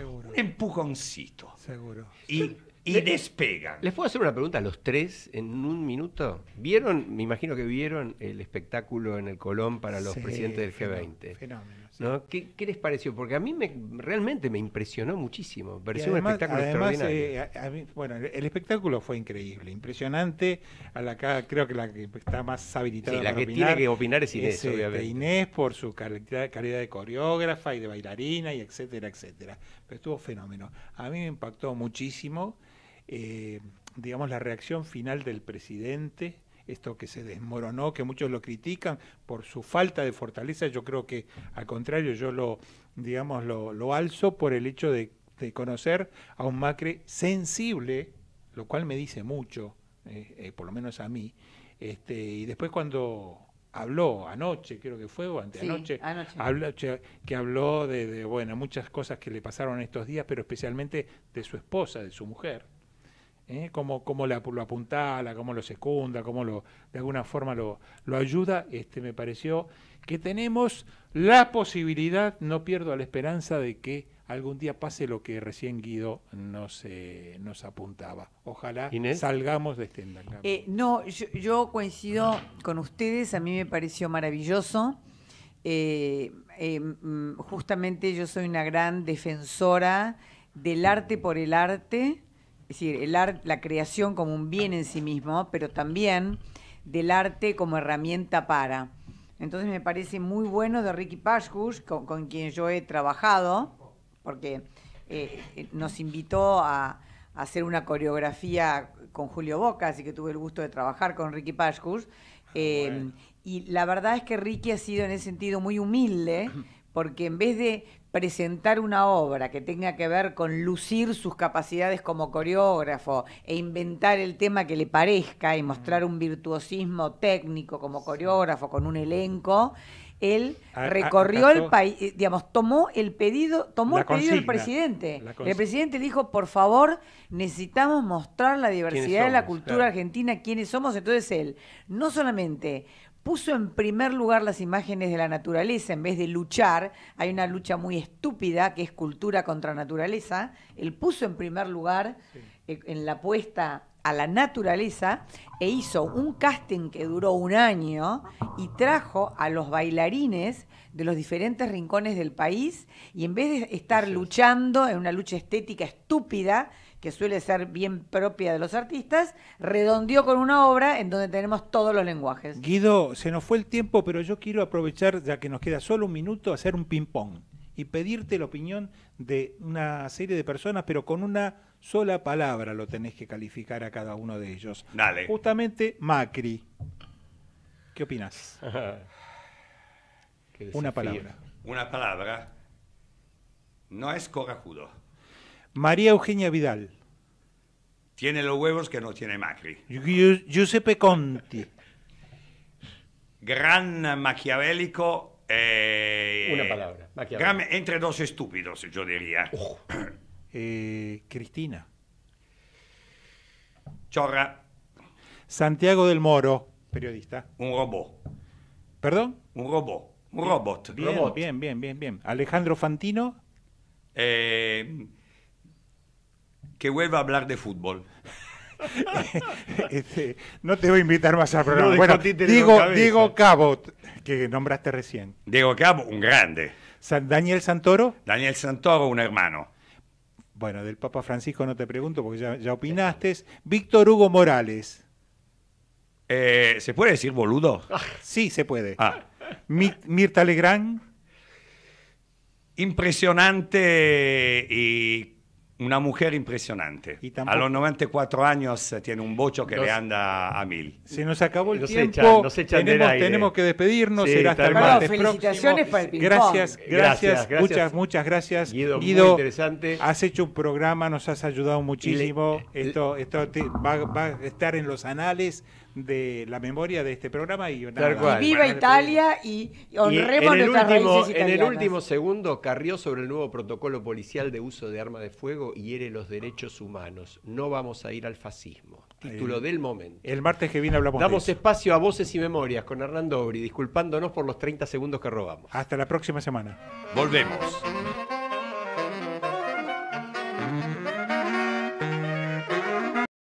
Un empujoncito. Seguro. Y y Le, despegan. ¿Les puedo hacer una pregunta a los tres en un minuto? ¿Vieron, me imagino que vieron el espectáculo en el Colón para los presidentes del G20? Fenómeno. ¿Qué, les pareció? Porque a mí me, realmente me impresionó muchísimo. Pareció un espectáculo extraordinario. Eh, bueno, el, espectáculo fue increíble, impresionante. A la creo que la que está más habilitada. la que tiene que opinar es Inés, este, Inés por su calidad, de coreógrafa y de bailarina y etcétera, etcétera. Pero estuvo fenómeno. A mí me impactó muchísimo eh, digamos, la reacción final del presidente, esto que se desmoronó, que muchos lo critican por su falta de fortaleza, yo creo que al contrario, yo lo, digamos, lo, alzo por el hecho de, conocer a un Macri sensible, lo cual me dice mucho, eh, eh, por lo menos a mí, este, y después cuando habló anoche, creo que fue, o anteanoche, anoche. que habló de, de, bueno, muchas cosas que le pasaron estos días, pero especialmente de su esposa, de su mujer, ¿eh? cómo, lo apuntala, cómo lo secunda, cómo lo, de alguna forma lo, ayuda, este, me pareció que tenemos la posibilidad, no pierdo la esperanza de que algún día pase lo que recién Guido nos, eh, nos apuntaba. Ojalá salgamos de este eh, no, yo, coincido con ustedes, a mí me pareció maravilloso. Eh, mm, justamente yo soy una gran defensora del arte por el arte es decir, el arte, la creación como un bien en sí mismo, pero también del arte como herramienta para. Entonces me parece muy bueno de Ricky Pashkush, con, quien yo he trabajado, porque eh, eh, nos invitó a, hacer una coreografía con Julio Bocas así que tuve el gusto de trabajar con Ricky Pashkush. Eh, y la verdad es que Ricky ha sido en ese sentido muy humilde, porque en vez de presentar una obra que tenga que ver con lucir sus capacidades como coreógrafo e inventar el tema que le parezca y mostrar un virtuosismo técnico como coreógrafo con un elenco, él recorrió el país, eh, digamos, tomó el pedido, tomó el pedido del presidente. El presidente dijo, por favor, necesitamos mostrar la diversidad de la cultura argentina, quiénes somos. Entonces él no solamente puso en primer lugar las imágenes de la naturaleza en vez de luchar. Hay una lucha muy estúpida que es cultura contra naturaleza. Él puso en primer lugar eh, en la apuesta a la naturaleza e hizo un casting que duró un año y trajo a los bailarines de los diferentes rincones del país y en vez de estar luchando en una lucha estética estúpida, que suele ser bien propia de los artistas, redondeó con una obra en donde tenemos todos los lenguajes. Guido, se nos fue el tiempo, pero yo quiero aprovechar, ya que nos queda solo un minuto, hacer un ping-pong y pedirte la opinión de una serie de personas, pero con una sola palabra lo tenés que calificar a cada uno de ellos. Dale. Justamente Macri. ¿Qué opinas? una palabra. Una palabra. No es corajudo. María Eugenia Vidal. Tiene los huevos que no tiene Macri. Giuseppe Conti. Gran maquiavélico. Eh, Una palabra. entre dos estúpidos, yo diría. Eh, Cristina. Chorra. Santiago del Moro, periodista. Un robot. ¿Perdón? Un robot. Un robot. Bien, bien, bien, bien, bien. Alejandro Fantino. Eh, que vuelva a hablar de fútbol. Este, no te voy a invitar más al programa. bueno, Diego, Cabot, que nombraste recién. Diego Cabot, un grande. Daniel Santoro. Daniel Santoro, un hermano. Bueno, del Papa Francisco no te pregunto porque ya, opinaste. Víctor Hugo Morales. Eh, ¿Se puede decir boludo? Sí, se puede. Ah. Mirta Legrand. Impresionante y una mujer impresionante. a los 94 años eh, tiene un bocho que le anda a mil. Se nos acabó el tiempo. tenemos, que despedirnos. hasta el martes felicitaciones para el gracias, gracias, Muchas, muchas gracias. Guido, interesante. Has hecho un programa, nos has ayudado muchísimo. esto esto va a estar en los anales de la memoria de este programa y, viva Italia y honremos nuestras En el último segundo carrió sobre el nuevo protocolo policial de uso de arma de fuego y hiere los derechos humanos. No vamos a ir al fascismo. Título eh, del momento. El martes que viene hablamos Damos espacio a voces y memorias con Hernando Obri, disculpándonos por los 30 segundos que robamos. Hasta la próxima semana. Volvemos.